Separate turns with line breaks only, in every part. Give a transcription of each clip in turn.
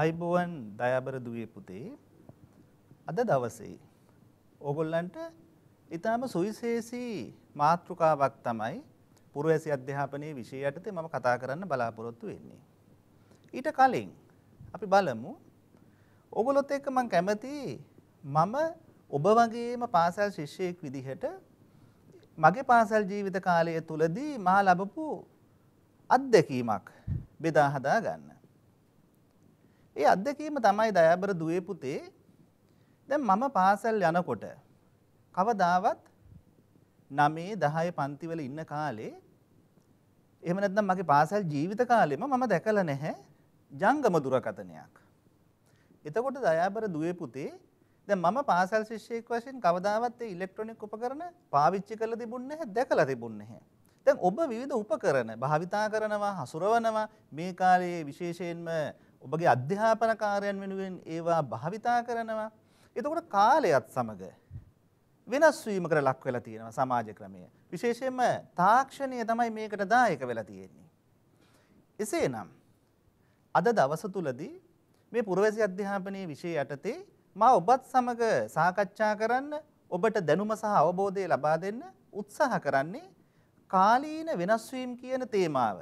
අයිබෝවන් දයාබර දුවේ පුතේ අද දවසේ ඕගොල්ලන්ට ඉතාම සුවිශේෂී මාතෘකාවක් තමයි පුරවැසි අධ්‍යාපනයේ විෂය යටතේ මම කතා කරන්න බලාපොරොත්තු වෙන්නේ. ඊට කලින් අපි බලමු ඕගොල්ලොත් එක්ක මම කැමති මම ඔබ වගේම පාසල් ශිෂ්‍යයෙක් විදිහට මගේ පාසල් ජීවිත කාලය තුලදී මා ලැබපු අත්දැකීමක් බෙදා හදා ගන්න. ඒ අත්දැකීම තමයි දයාබර දුවේ පුතේ දැන් මම පාසල් යනකොට කවදාවත් 9 10 පන්ති වල ඉන්න කාලේ එහෙම නැත්නම් මගේ පාසල් ජීවිත කාලෙම මම දැකලා නැහැ ජංගම දුරකථනයක්. එතකොට දයාබර දුවේ පුතේ දැන් මම පාසල් ශිෂ්‍යයෙක් වශයෙන් කවදාවත් ඒ ඉලෙක්ට්‍රොනික උපකරණ පාවිච්චි කරලා තිබුණේ නැහැ දැකලා තිබුණේ නැහැ. දැන් ඔබ විවිධ උපකරණ භාවිතා කරනවා හසුරවනවා මේ කාලයේ විශේෂයෙන්ම ඔබගේ අධ්‍යාපන කාර්යයන් වෙනුවෙන් ඒවා භාවිතා කරනවා. එතකොට කාලයත් සමග වෙනස් වීමකට ලක් වෙලා තියෙනවා සමාජ ක්‍රමය. විශේෂයෙන්ම තාක්ෂණය තමයි මේකට දායක වෙලා තියෙන්නේ. එසේනම් අද දවස තුලදී මේ පුරවැසි අධ්‍යාපනයේ විෂය යටතේ මා ඔබත් සමග සාකච්ඡා කරන්න ඔබට දැනුම සහ අවබෝධය ලබා දෙන්න උත්සාහ කරන්නේ කාලීන වෙනස් වීම කියන තේමාව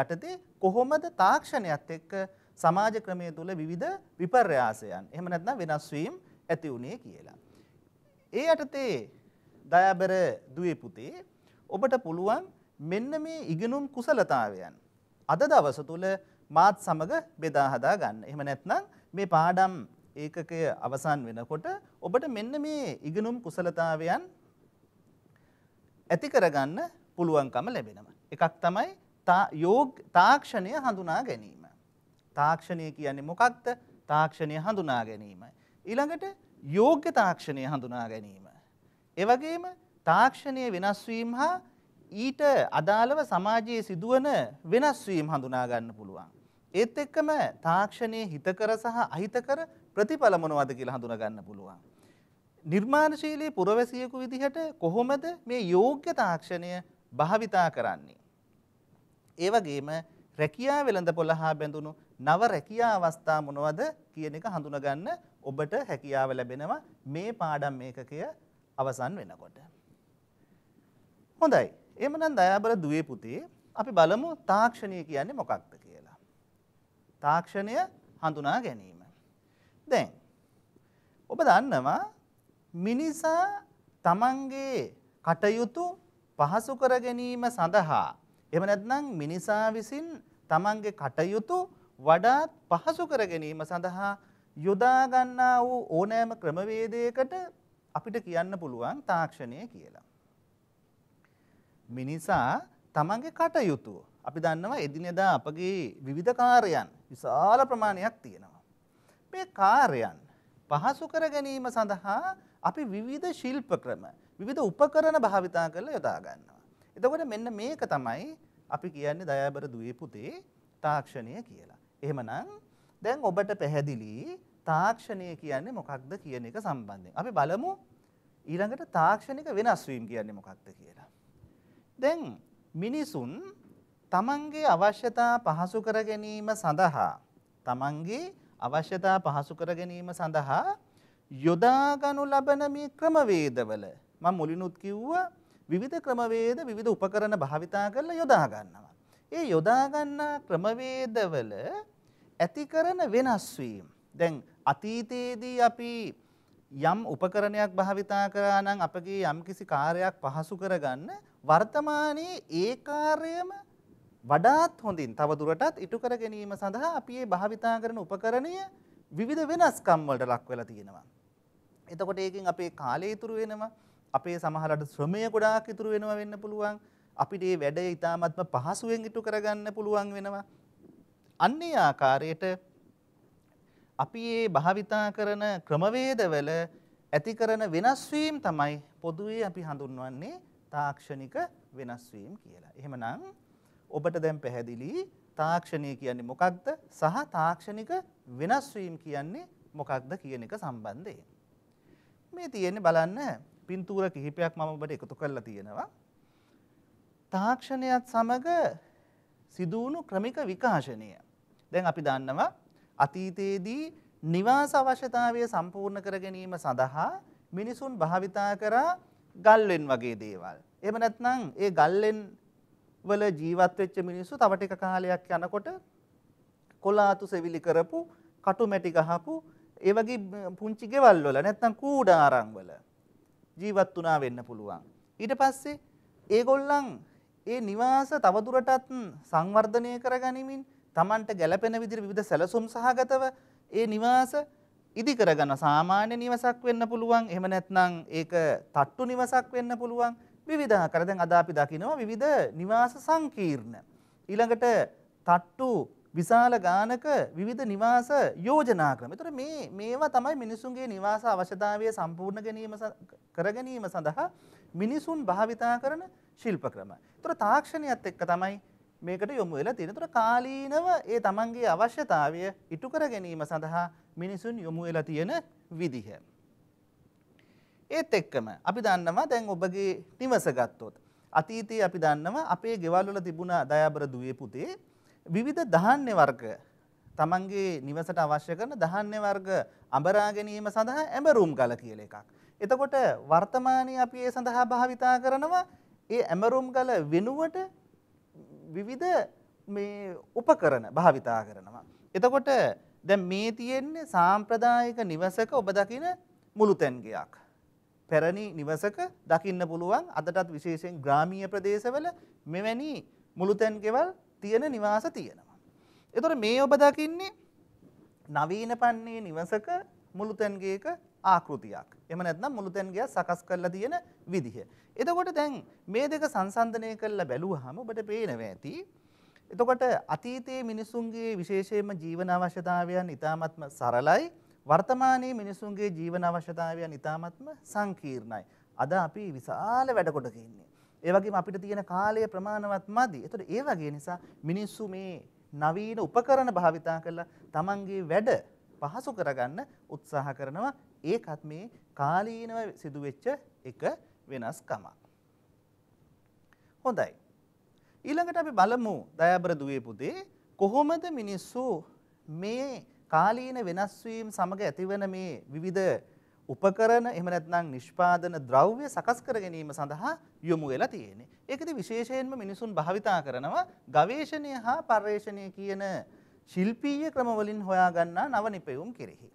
යටතේ කොහොමද තාක්ෂණයත් එක්ක සමාජ ක්‍රමය තුළ විවිධ විපර්යාසයන් එහෙම නැත්නම් වෙනස් වීම ඇති වුණේ කියලා. ඒ යටතේ දයාබර දුවේ පුතේ ඔබට පුළුවන් මෙන්න මේ ඉගෙනුම් කුසලතාවයන් අද දවස තුළ මාත් සමග බෙදා හදා ගන්න. එහෙම නැත්නම් මේ පාඩම් ඒකකය අවසන් වෙනකොට ඔබට මෙන්න මේ ඉගෙනුම් කුසලතාවයන් ඇති කරගන්න පුළුවන්කම ලැබෙනවා. එකක් තමයි තාක්ෂණය හඳුනා ගැනීම. තාක්ෂණය කියන්නේ මොකක්ද තාක්ෂණය හඳුනා ගැනීම. ඊළඟට යෝග්‍ය තාක්ෂණය හඳුනා ගැනීම. එවගේම තාක්ෂණය වෙනස්වීම් හා ඊට අදාළව සමාජයේ සිදුවන වෙනස්වීම් හඳුනා ගන්න පුළුවන්. ඒත් එක්කම තාක්ෂණයේ හිතකර සහ අහිතකර ප්‍රතිඵල මොනවද කියලා හඳුනා ගන්න පුළුවන්. නිර්මාණශීලී පුරවැසියෙකු විදිහට කොහොමද මේ යෝග්‍ය තාක්ෂණය භාවිතා කරන්නේ? ඒ වගේම රැකියා වෙළඳපොළ හා බැඳුණු නව රැකියා අවස්ථා මොනවද කියන එක හඳුනගන්න ඔබට හැකියාව ලැබෙනවා මේ පාඩම් මේකකය අවසන් වෙනකොට. හොඳයි. එහෙමනම් දයාබර දුවේ පුතේ අපි බලමු තාක්ෂණය කියන්නේ මොකක්ද කියලා. තාක්ෂණය හඳුනා ගැනීම. දැන් ඔබ දන්නවා මිනිසා තමන්ගේ කටයුතු පහසු කර ගැනීම සඳහා එහෙම නැත්නම් මිනිසා විසින් තමන්ගේ කටයුතු වඩාත් පහසු කර ගැනීම සඳහා යොදා ගන්නා වූ ඕනෑම ක්‍රමවේදයකට අපිට කියන්න පුළුවන් තාක්ෂණය කියලා. මිනිසා තමන්ගේ කටයුතු අපි දන්නවා එදිනෙදා අපගේ විවිධ කාර්යයන් විශාල ප්‍රමාණයක් තියෙනවා. මේ කාර්යයන් පහසු කර ගැනීම සඳහා අපි විවිධ ශිල්ප ක්‍රම විවිධ උපකරණ භාවිතා කරලා යොදා ගන්නවා. එතකොට මෙන්න මේක තමයි අපි කියන්නේ දයාබර දුවේ පුතේ තාක්ෂණය කියලා. එහෙමනම් දැන් ඔබට පැහැදිලි තාක්ෂණය කියන්නේ මොකක්ද කියන එක සම්බන්ධයෙන්. අපි බලමු ඊළඟට තාක්ෂණික වෙනස් වීම කියන්නේ මොකක්ද කියලා. දැන් මිනිසුන් තමන්ගේ අවශ්‍යතා පහසු කර ගැනීම සඳහා තමන්ගේ අවශ්‍යතා පහසු කර ගැනීම සඳහා යොදාගනු ලබන මේ ක්‍රමවේදවල මම මුලිනුත් කිව්වා විවිධ ක්‍රමවේද විවිධ උපකරණ භාවිතා කරලා යොදා ගන්නවා. ඒ යොදා ගන්නා ක්‍රමවේදවල ඇති කරන වෙනස් වීම. දැන් අතීතයේදී අපි යම් උපකරණයක් භාවිතා කරා නම් අපගේ යම්කිසි කාර්යයක් පහසු කරගන්න වර්තමානයේ ඒ කාර්යයම වඩාත් හොඳින් තවදුරටත් ඉටු කර ගැනීම සඳහා අපි මේ භාවිතා කරන උපකරණය විවිධ වෙනස්කම් වලට ලක් වෙලා තියෙනවා. එතකොට ඒකෙන් අපේ කාලය ඉතුරු වෙනවා. අපේ සමහරට ශ්‍රමය ගොඩාක් ඉතුරු වෙනවා වෙන්න පුළුවන්. අපිට මේ වැඩේ ඉතාමත්ම පහසුවෙන් ඉටු කරගන්න පුළුවන් වෙනවා. අන්නේ ආකාරයට අපි මේ භාවිතා කරන ක්‍රමවේදවල ඇති කරන වෙනස් වීම තමයි පොදුවේ අපි හඳුන්වන්නේ තාක්ෂණික වෙනස් වීම කියලා. එහෙමනම් ඔබට දැන් පැහැදිලි තාක්ෂණය කියන්නේ මොකක්ද සහ තාක්ෂණික වෙනස් වීම කියන්නේ මොකක්ද කියන එක සම්බන්ධයෙන්. මේ තියෙන්නේ බලන්න පින්තූර කිහිපයක් මම ඔබට එකතු කරලා තියෙනවා. තාක්ෂණයත් සමග සිදුවුණු ක්‍රමික විකාශනය දැන් අපි දන්නවා අතීතයේදී නිවාස අවශ්‍යතාවය සම්පූර්ණ කර ගැනීම සඳහා මිනිසුන් භාවිතා කරා ගල්ලෙන් වගේ දේවල්. එහෙම නැත්නම් ඒ ගල්ලෙන් වල ජීවත් වෙච්ච මිනිස්සු තව ටික කාලයක් යනකොට කොලාතු සෙවිලි කරපු, කටු මැටි ගහපු, ඒ වගේ පුංචි ගෙවල් වල නැත්නම් කූඩාරම් වල ජීවත් වුණා වෙන්න පුළුවන්. ඊට පස්සේ ඒගොල්ලන් ඒ නිවාස තවදුරටත් සංවර්ධනය කරගනිමින් තමන්ට ගැලපෙන විදිහට විවිධ සැලසුම් සහගතව ඒ නිවාස ඉදි කරගන්න සාමාන්‍ය නිවසක් වෙන්න පුළුවන් එහෙම නැත්නම් ඒක තට්ටු නිවසක් වෙන්න පුළුවන් විවිධාකාර දැන් අද අපි දකිනවා විවිධ නිවාස සංකීර්ණ ඊළඟට තට්ටු විශාල ගානක විවිධ නිවාස යෝජනා ක්‍රම. ඒතර මේ මේවා තමයි මිනිසුන්ගේ නිවාස අවශ්‍යතාවය සම්පූර්ණ ගැනීම කර ගැනීම සඳහා මිනිසුන් භාවිතා කරන ශිල්ප ක්‍රම. ඒතර තාක්ෂණියත් එක්ක තමයි මේකට යොමු වෙලා තියෙන. ඒතර කාලීනව ඒ තමන්ගේ අවශ්‍යතාවය ඉටු කර ගැනීම සඳහා මිනිසුන් යොමු වෙලා තියෙන විදිහ. ඒත් එක්කම අපි දන්නවා දැන් ඔබගේ නිවස ගත්තොත් අතීතයේ අපි දන්නවා අපේ ගෙවල් වල තිබුණ දයාබර දුවේ පුතේ විවිධ ධාන්‍ය වර්ග තමන්ගේ නිවසට අවශ්‍ය කරන දහන්නේ වර්ග අඹරා ගැනීම සඳහා ඇඹරුම් ගල කියල එකක්. එතකොට වර්තමානයේ අපි ඒ සඳහා භාවිතා කරනවා ඒ ඇඹරුම් ගල වෙනුවට විවිධ මේ උපකරන භාවිතා කරනවා. එතකොට දැ මේ තියෙන්නේ සාම්ප්‍රදායක නිවසක ඔබ දකින මුළු තැන්ගයක්. පැරණි නිවසක දකින්න පුළුවන් අදටත් විශේෂයෙන් ග්‍රාමීය ප්‍රදේශවල මෙවැනි මුළු තැන්ගෙවල් තියෙන නිවාස තියෙනවා. එතොට මේ ඔබ දකින්නේ නවීන පන්නේ නිවසක මුළු තැන්ගේක ආකෘතියක්. එම නැත්නම් මුළුතැන්ගයක් සකස් කරලා තියෙන විදිහ. එතකොට දැන් මේ දෙක සංසන්දනය කරලා බැලුවහම ඔබට පේනවා ඇති. එතකොට අතීතයේ මිනිසුන්ගේ විශේෂයෙන්ම ජීවන අවශ්‍යතාවයන් ඉතාමත්ම සරලයි. වර්තමානයේ මිනිසුන්ගේ ජීවන අවශ්‍යතාවයන් ඉතාමත්ම සංකීර්ණයි. අද අපි විශාල වැඩ කොටක ඉන්නේ. ඒ වගේම අපිට තියෙන කාලය ප්‍රමාණවත් මදි. ඒතකොට ඒ වගේ නිසා මිනිස්සු මේ නවීන උපකරණ භාවිතා කරලා තමන්ගේ වැඩ පහසු කරගන්න උත්සාහ කරනවා ඒකත් මේ කාලීනව සිදුවෙච්ච එක වෙනස්කම. හොඳයි. ඊළඟට අපි බලමු දයාබර දුවේ පුතේ කොහොමද මිනිස්සු මේ කාලීන වෙනස්වීම් සමග ඇතිවන මේ විවිධ උපකරණ එහෙම නැත්නම් නිෂ්පාදන ද්‍රව්‍ය සකස් කර ගැනීම සඳහා යොමු වෙලා තියෙන්නේ. ඒකදී විශේෂයෙන්ම මිනිසුන් භාවිතා කරනවා ගවේෂණය හා පර්යේෂණය කියන ශිල්පීය ක්‍රමවලින් හොයාගන්නා නව නිපැයුම් කෙරෙහි.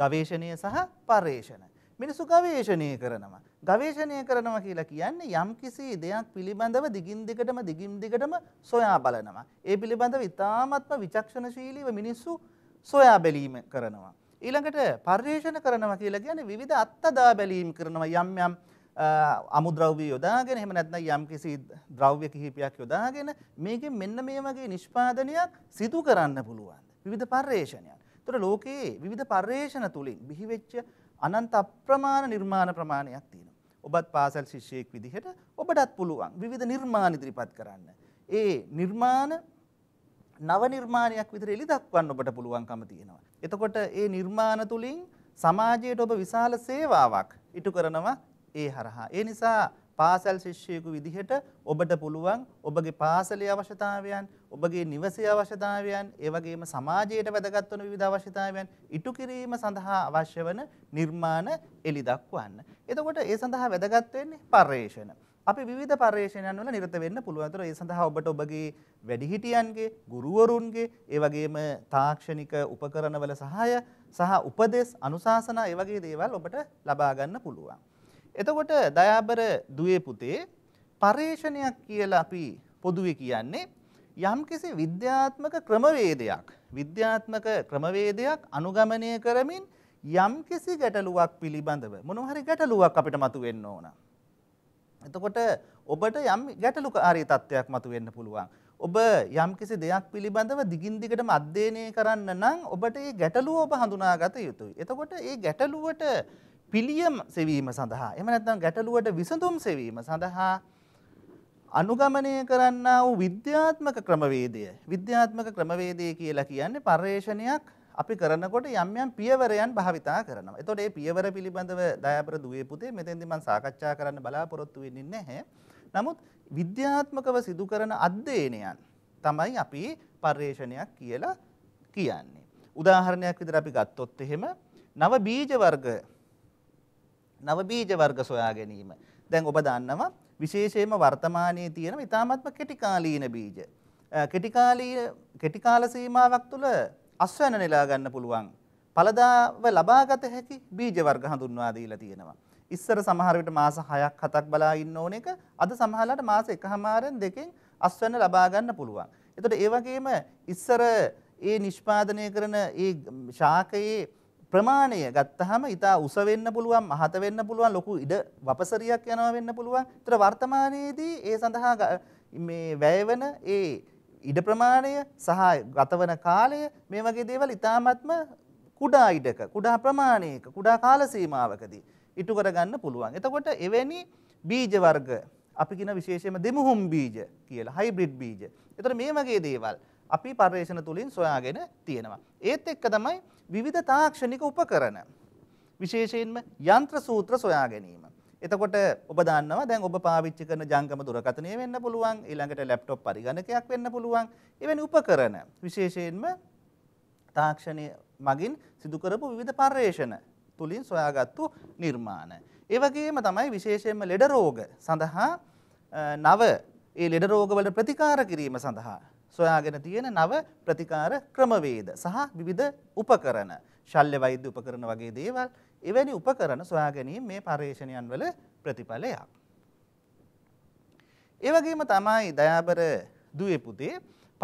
ගවේශණය සහ පර්යේෂණ. මිනිසු ගවේශණය කරනවා. ගවේශණය කරනවා කියලා කියන්නේ යම් කිසි දෙයක් පිළිබඳව දිගින් දිගටම දිගින් දිගටම සොයා බලනවා. ඒ පිළිබඳව ඉතාමත්ම විචක්ෂණශීලීව මිනිස්සු සොයා බැලීම කරනවා. ඊළඟට පර්යේෂණ කරනවා කියලා කියන්නේ විවිධ අත්දා බැලීම් කරනවා යම් යම් අමුද්‍රව්‍ය යොදාගෙන එහෙම නැත්නම් යම් කිසි ද්‍රව්‍ය කිහිපයක් යොදාගෙන මේකෙන් මෙන්න මේ වගේ නිෂ්පාදනයක් සිදු කරන්න පුළුවන්. විවිධ පර්යේෂණයක්. එතකොට ලෝකයේ විවිධ පර්යේෂණ තුලින් බිහිවෙච්ච අනන්ත අප්‍රමාණ නිර්මාණ ප්‍රමාණයක් තියෙනවා. ඔබත් පාසල් ශිෂ්‍යයෙක් විදිහට ඔබටත් පුළුවන් විවිධ නිර්මාණ ඉදිරිපත් කරන්න. ඒ නිර්මාණ නව නිර්මාණයක් විතර එලි දක්වන්න ඔබට පුළුවන්කම තියෙනවා. එතකොට ඒ නිර්මාණ තුලින් සමාජයට ඔබ විශාල සේවාවක් ඉටු කරනවා ඒ හරහා. ඒ නිසා පාසල් ශිෂ්‍යයෙකු විදිහට ඔබට පුළුවන් ඔබගේ පාසලේ අවශ්‍යතාවයන්, ඔබගේ නිවසේ අවශ්‍යතාවයන්, ඒ වගේම සමාජයට වැදගත් වන විවිධ අවශ්‍යතාවයන් ඉටු කිරීම සඳහා අවශ්‍ය වන නිර්මාණ එලි දක්වන්න. එතකොට ඒ සඳහා වැදගත් වෙන්නේ පර්යේෂණ. අපි විවිධ පර්යේෂණයන් වල නිරත වෙන්න පුළුවන්. ඒතර ඒ සඳහා ඔබට ඔබගේ වැඩිහිටියන්ගේ, ගුරුවරුන්ගේ, ඒ වගේම තාක්ෂණික උපකරණවල සහාය සහ උපදෙස්, අනුශාසනා ඒ වගේ දේවල් ඔබට ලබා ගන්න පුළුවන්. එතකොට දයාබර දුවේ පුතේ පර්යේෂණයක් කියලා අපි පොදුවේ කියන්නේ යම්කිසි විද්‍යාත්මක ක්‍රමවේදයක් විද්‍යාත්මක ක්‍රමවේදයක් අනුගමනය කරමින් යම්කිසි ගැටලුවක් පිළිබඳව මොනවා හරි ගැටලුවක් අපිට මතුවෙන්න ඕන. එතකොට ඔබට යම් ගැටලුකාරී තත්ත්වයක් මතුවෙන්න පුළුවන්. ඔබ යම්කිසි දෙයක් පිළිබඳව දිගින් දිගටම අධ්‍යයනය කරන්න නම් ඔබට ඒ ගැටලුව ඔබ හඳුනාගත යුතුයි. එතකොට ඒ ගැටලුවට පිළියම් සෙවීම සඳහා එම නැත්නම් ගැටලුවට විසඳුම් සෙවීම සඳහා අනුගමනය කරන්න වූ විද්‍යාත්මක ක්‍රමවේදය විද්‍යාත්මක ක්‍රමවේදය කියලා කියන්නේ පර්යේෂණයක් අපි කරනකොට යම් යම් පියවරයන් භාවිතා කරනවා. එතකොට මේ පියවර පිළිබඳව දයාපර දුවේ පුතේ මෙතෙන්දි මම සාකච්ඡා කරන්න බලාපොරොත්තු වෙන්නේ නැහැ. නමුත් විද්‍යාත්මකව සිදු කරන අධ්‍යයනයන් තමයි අපි පර්යේෂණයක් කියලා කියන්නේ. උදාහරණයක් විදිහට අපි ගත්තොත් එහෙම නව බීජ වර්ග නව බීජ වර්ග සොයා ගැනීම. දැන් ඔබ දන්නවා විශේෂයෙන්ම වර්තමානයේ තියෙන ඉතාමත්ම කෙටිකාලීන බීජ. කෙටිකාලීන කෙටිකාල සීමාවක් තුළ අස්වැන්න නෙලා ගන්න පුළුවන්. පළදාව ලබාගත හැකි බීජ වර්ග හඳුන්වා දීලා තියෙනවා. ඉස්සර සමහර විට මාස 6ක් 7ක් බලා ඉන්න ඕන එක අද සමහරලාට මාස 1මාරෙන් දෙකෙන් අස්වැන්න ලබා ගන්න පුළුවන්. එතකොට ඒ වගේම ඉස්සර ඒ නිෂ්පාදනය කරන ඒ ශාකයේ ප්‍රමාණය ගත්තහම ඉතා උස වෙන්න පුළුවන් මහත වෙන්න පුළුවන් ලොකු ඉඩ වපසරියක් යනවා වෙන්න පුළුවන්. ඒතර වර්තමානයේදී ඒ සඳහා මේ වැයවන ඒ ඉඩ ප්‍රමාණය සහ ගතවන කාලය මේ වගේ දේවල් ඉතාමත්ම කුඩා ඉඩක කුඩා ප්‍රමාණයක කුඩා කාල සීමාවකදී ඉටු කරගන්න පුළුවන්. එතකොට එවැනි බීජ වර්ග අපි කියන විශේෂයෙන්ම දෙමුහුම් බීජ කියලා හයිබ්‍රිඩ් බීජ. ඒතර මේ වගේ දේවල් අපි පර්යේෂණ තුළින් සොයාගෙන තියෙනවා. ඒත් එක්ක තමයි විවිධ තාක්ෂණික උපකරණ. විශේෂයෙන්ම යන්ත්‍ර සූත්‍ර සොයා ගැනීම. එතකොට ඔබ දන්නවා දැන් ඔබ පාවිච්චි කරන ජංගම දුරකථනය වෙන්න පුළුවන් ඊළඟට ලැප්ටොප් පරිගණකයක් වෙන්න පුළුවන් එවැනි උපකරණ විශේෂයෙන්ම තාක්ෂණය මගින් සිදු කරපු විවිධ පර්යේෂණ තුලින් සොයාගත්තු නිර්මාණ. ඒ වගේම තමයි විශේෂයෙන්ම ලෙඩ රෝග සඳහා නව ඒ ලෙඩ රෝගවලට ප්‍රතිකාර කිරීම සඳහා සොයාගෙන තියෙන නව ප්‍රතිකාර ක්‍රමවේද සහ විවිධ උපකරණ ශල්්‍ය වෛද්‍ය උපකරණ වගේ දේවල් එවැනි උපකරණ සොයා ගැනීම මේ පර්යේෂණයන් වල ප්‍රතිඵලයක්. ඒ වගේම තමයි දයාබර දුවේ පුතේ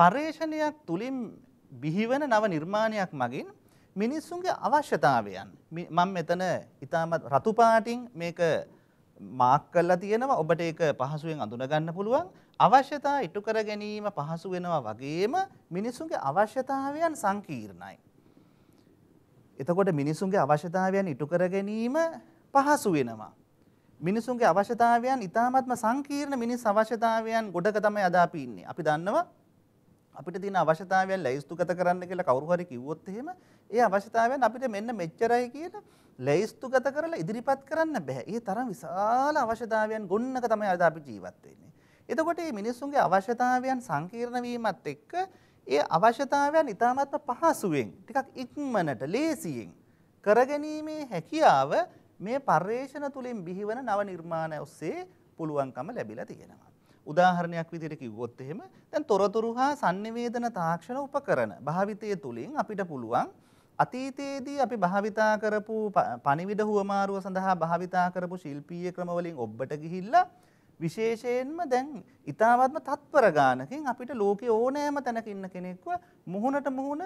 පර්යේෂණයක් තුලින් බිහිවන නව නිර්මාණයක් මගින් මිනිස්සුන්ගේ අවශ්‍යතාවයන් මම මෙතන ඊටමත් රතු පාටින් මේක මාක් කරලා තියෙනවා ඔබට ඒක පහසුවෙන් අඳුනගන්න පුළුවන් අවශ්‍යතා ඉටු කර ගැනීම පහසු වෙනවා වගේම මිනිසුන්ගේ අවශ්‍යතාවයන් සංකීර්ණයි. එතකොට මිනිසුන්ගේ අවශ්‍යතාවයන් ඉටු කර ගැනීම පහසු වෙනවා. මිනිසුන්ගේ අවශ්‍යතාවයන් ඉතාමත්ම සංකීර්ණ මිනිස් අවශ්‍යතාවයන් ගොඩක තමයි අද අපි ඉන්නේ. අපි දන්නවා අපිට තියෙන අවශ්‍යතාවයන් ලැයිස්තුගත කරන්න කියලා කවුරු හරි කිව්වොත් එහෙම ඒ අවශ්‍යතාවයන් අපිට මෙන්න මෙච්චරයි කියලා ලැයිස්තුගත කරලා ඉදිරිපත් කරන්න බෑ. ඒ තරම් විශාල අවශ්‍යතාවයන් ගොන්නක තමයි අද අපි ජීවත් වෙන්නේ. එතකොට මේ මිනිස්සුන්ගේ අවශ්‍යතාවයන් සංකීර්ණ වීමත් එක්ක ඒ අවශ්‍යතාවයන් ඉතාමත්ම පහසුවෙන් ටිකක් ඉක්මනට ලේසියෙන් කරගැනීමේ හැකියාව මේ පර්යේෂණ තුලින් බිහිවන නව නිර්මාණ ඔස්සේ පුළුවන්කම ලැබිලා තියෙනවා. උදාහරණයක් විදිහට කිව්වොත් එහෙම දැන් තොරතුරු හා sannivedana තාක්ෂණ උපකරණ භාවිතය තුලින් අපිට පුළුවන් අතීතයේදී අපි භාවිතා කරපු පණිවිඩ හුවමාරුව සඳහා භාවිතා කරපු ශිල්පීය ක්‍රමවලින් ඔබට ගිහිල්ලා විශේෂයෙන්ම දැන් ඉතාවත්ම තත්පර ගානකින් අපිට ලෝකේ ඕනෑම තැනක ඉන්න කෙනෙක්ව මුහුණට මුහුණ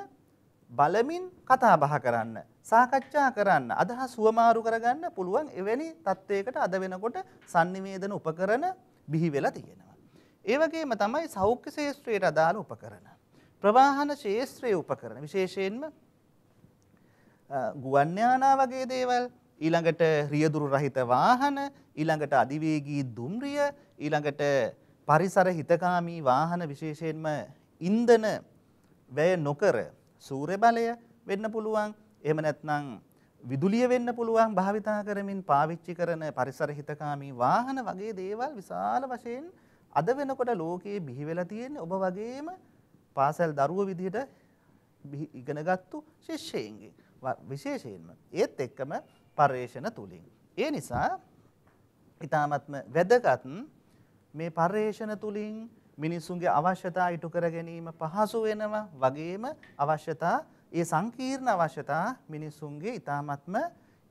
බලමින් කතා බහ කරන්න සාකච්ඡා කරන්න අදහස් හුවමාරු කරගන්න පුළුවන් එවැනි තත්ත්වයකට අද වෙනකොට sannivedana උපකරණ බිහි වෙලා තියෙනවා. ඒ වගේම තමයි සෞඛ්‍ය ශාස්ත්‍රයට අදාළ උපකරණ. ප්‍රවාහන ශාස්ත්‍රයේ උපකරණ විශේෂයෙන්ම ගුවන් යානා වගේ දේවල් ඊළඟට රියදුරු රහිත වාහන ඊළඟට අධිවේගී දුම්රිය ඊළඟට පරිසර හිතකාමී වාහන විශේෂයෙන්ම ඉන්ධන වැය නොකර සූර්ය බලය වෙන්න පුළුවන් එහෙම නැත්නම් විදුලිය වෙන්න පුළුවන් භාවිතා කරමින් පාවිච්චි කරන පරිසර හිතකාමී වාහන වගේ දේවල් විශාල වශයෙන් අද වෙනකොට ලෝකයේ බිහි වෙලා තියෙන ඔබ වගේම පාසල් දරුවෝ විදිහට ඉගෙනගත්තු ශිෂ්‍යයන්ගේ විශේෂයෙන්ම. ඒත් එක්කම පර්යේෂණ තුලින්. ඒ නිසා ඉතාමත්ම වැදගත් මේ පර්යේෂණ තුලින් මිනිසුන්ගේ අවශ්‍යතා ඉටු කර ගැනීම පහසු වෙනවා වගේම අවශ්‍යතා ඒ සංකීර්ණ අවශ්‍යතා මිනිසුන්ගේ ඉතාමත්ම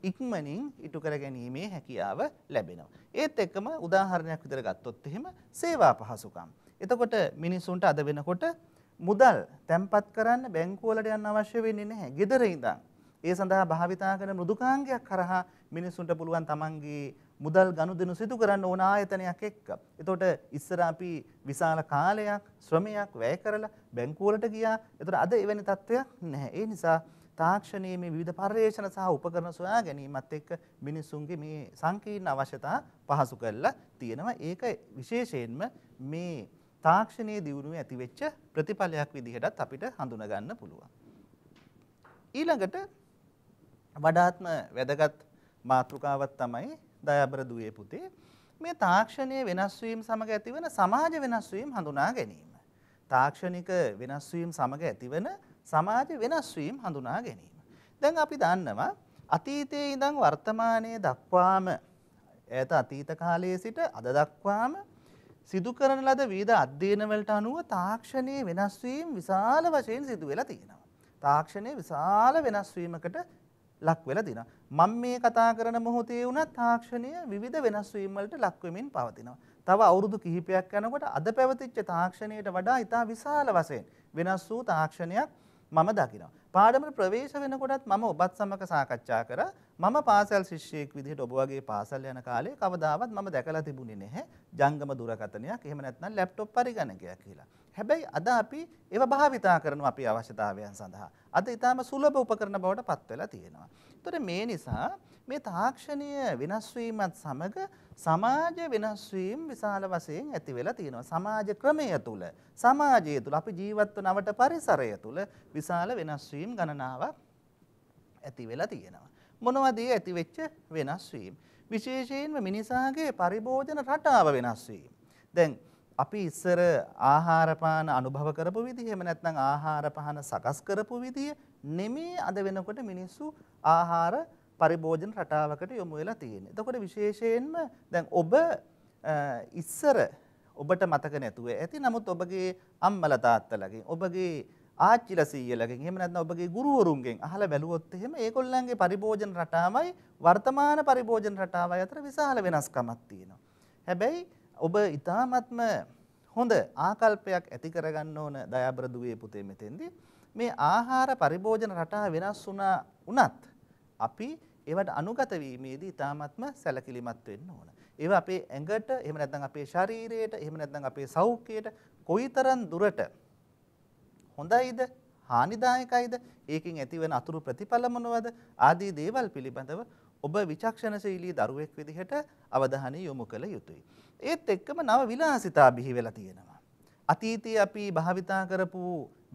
ඉක්මනින් ඉටු කර ගැනීමේ හැකියාව ලැබෙනවා. ඒත් එක්කම උදාහරණයක් විදිහට ගත්තොත් එහෙම සේවා පහසුකම්. එතකොට මිනිසුන්ට අද වෙනකොට මුදල් තැම්පත් කරන්න බැංකුවලට යන්න අවශ්‍ය වෙන්නේ නැහැ. ගෙදර ඉඳන් ඒ සඳහා භාවිතා කරන මෘදුකාංගයක් කරහා මිනිස්සුන්ට පුළුවන් තමන්ගේ මුදල් ගනුදෙනු සිදු කරන්න ඕන ආයතනයක් එක්ක. එතකොට ඉස්සර අපි විශාල කාලයක් ශ්‍රමයක් වැය කරලා බැංකුවලට ගියා. එතකොට අද එවැනි තත්ත්වයක් නැහැ. ඒ නිසා තාක්ෂණයේ මේ විවිධ පර්යේෂණ සහ උපකරණ සොයා ගැනීමත් එක්ක මිනිසුන්ගේ මේ සංකීර්ණ අවශ්‍යතා පහසු කරලා තියෙනවා. ඒක විශේෂයෙන්ම මේ තාක්ෂණයේ දියුණුව ඇතිවෙච්ච ප්‍රතිඵලයක් විදිහටත් අපිට හඳුනා ගන්න පුළුවන්. ඊළඟට වඩාත්ම වැදගත් මාතෘකාවක් තමයි දයාබර දුවේ පුතේ මේ තාක්ෂණය වෙනස් වීම සමග ඇතිවන සමාජ වෙනස් වීම හඳුනා ගැනීම. තාක්ෂණික වෙනස් වීම සමග ඇතිවන සමාජ වෙනස් වීම හඳුනා ගැනීම. දැන් අපි දන්නවා අතීතයේ ඉඳන් වර්තමානයේ දක්වාම ඈත අතීත කාලයේ සිට අද දක්වාම සිදු කරන ලද විවිධ අධ්‍යයනවලට අනුව තාක්ෂණයේ වෙනස් වීම විශාල වශයෙන් සිදු වෙලා තියෙනවා. තාක්ෂණයේ විශාල වෙනස් වීමකට ලක් වෙලා තිනවා. මම මේ කතා කරන මොහොතේ වුණත් තාක්ෂණය විවිධ වෙනස් වීම් වලට ලක් වෙමින් පවතිනවා. තව අවුරුදු කිහිපයක් යනකොට අද පැවතිච්ච තාක්ෂණයට වඩා ඉතා විශාල වශයෙන් වෙනස් වූ තාක්ෂණයක් මම දකිනවා. පාඩමට ප්‍රවේශ වෙනකොටත් මම ඔබත් සමග සාකච්ඡා කර මම පාසල් ශිෂ්‍යයෙක් විදිහට ඔබ වගේ පාසල් යන කාලේ කවදාවත් මම දැකලා තිබුණේ නැහැ ජංගම දුරකථනයක් එහෙම නැත්නම් ලැප්ටොප් පරිගණකයක් කියලා. හැබැයි අද අපි ඒව භාවිතා කරනු අපි අවශ්‍යතාවයන් සඳහා. අද ඉතාම සුලභ උපකරණ බවට පත්වෙලා තියෙනවා. තොට මේ නිසා මේ තාක්ෂණය වෙනස්වීමත් සමඟ සමාජ වෙනස්වීම් විශාල වසයෙන් ඇති වෙලා තියෙනවා. සමාජ ක්‍රමය තුළ සමාජය තුළ අපි ජීවත්ව නවට පරිසරය තුළ විශාල වෙනස්වීම් ගණනාවක් ඇති වෙලා තියෙනවා. මොනවදී ඇතිවෙච්ච වෙනස්වීම්. විශේෂයෙන්ම මිනිසාගේ පරිභෝජන රටාව වෙනස්වීම්. දැන්. අපි ඉස්සර ආහාරපාන අනුභව කරපු විදිහ එහෙම නැත්නම් ආහාරපාන සකස් කරපු විදිහ නෙමේ අද වෙනකොට මිනිස්සු ආහාර පරිභෝජන රටාවකට යොමු වෙලා තියෙන්නේ. එතකොට විශේෂයෙන්ම දැන් ඔබ ඉස්සර ඔබට මතක නැතුව ඇති නමුත් ඔබගේ අම්මලා තාත්තලාගෙන් ඔබගේ ආච්චිලා සීයලගෙන් එහෙම නැත්නම් ඔබගේ ගුරුවරුන්ගෙන් අහලා බැලුවොත් එහෙම ඒගොල්ලන්ගේ පරිභෝජන රටාවයි වර්තමාන පරිභෝජන රටාවයි අතර විශාල වෙනස්කමක් තියෙනවා. හැබැයි ඔබ ඉතාමත්ම හොඳ ආකල්පයක් ඇති කරගන්න ඕන දයාබරදුවේ පුතේ මෙතෙන්දී මේ ආහාර පරිභෝජන රටා වෙනස් වුණා වුණත් අපි ඒවට අනුගත වීමේදී ඉතාමත්ම සැලකිලිමත් වෙන්න ඕන. ඒවා අපේ ඇඟට, එහෙම නැත්නම් අපේ ශරීරයට, එහෙම නැත්නම් අපේ සෞඛ්‍යයට කොයිතරම් දුරට හොඳයිද, හානිදායකයිද, ඒකෙන් ඇතිවන අතුරු ප්‍රතිඵල මොනවද ආදී දේවල් පිළිබඳව ඔබ විචක්ෂණශීලී දරුවෙක් විදිහට අවධානය යොමු කළ යුතුයි. ඒත් එක්කම නව විලාසිතා බිහි වෙලා තියෙනවා. අතීතයේ අපි භාවිතා කරපු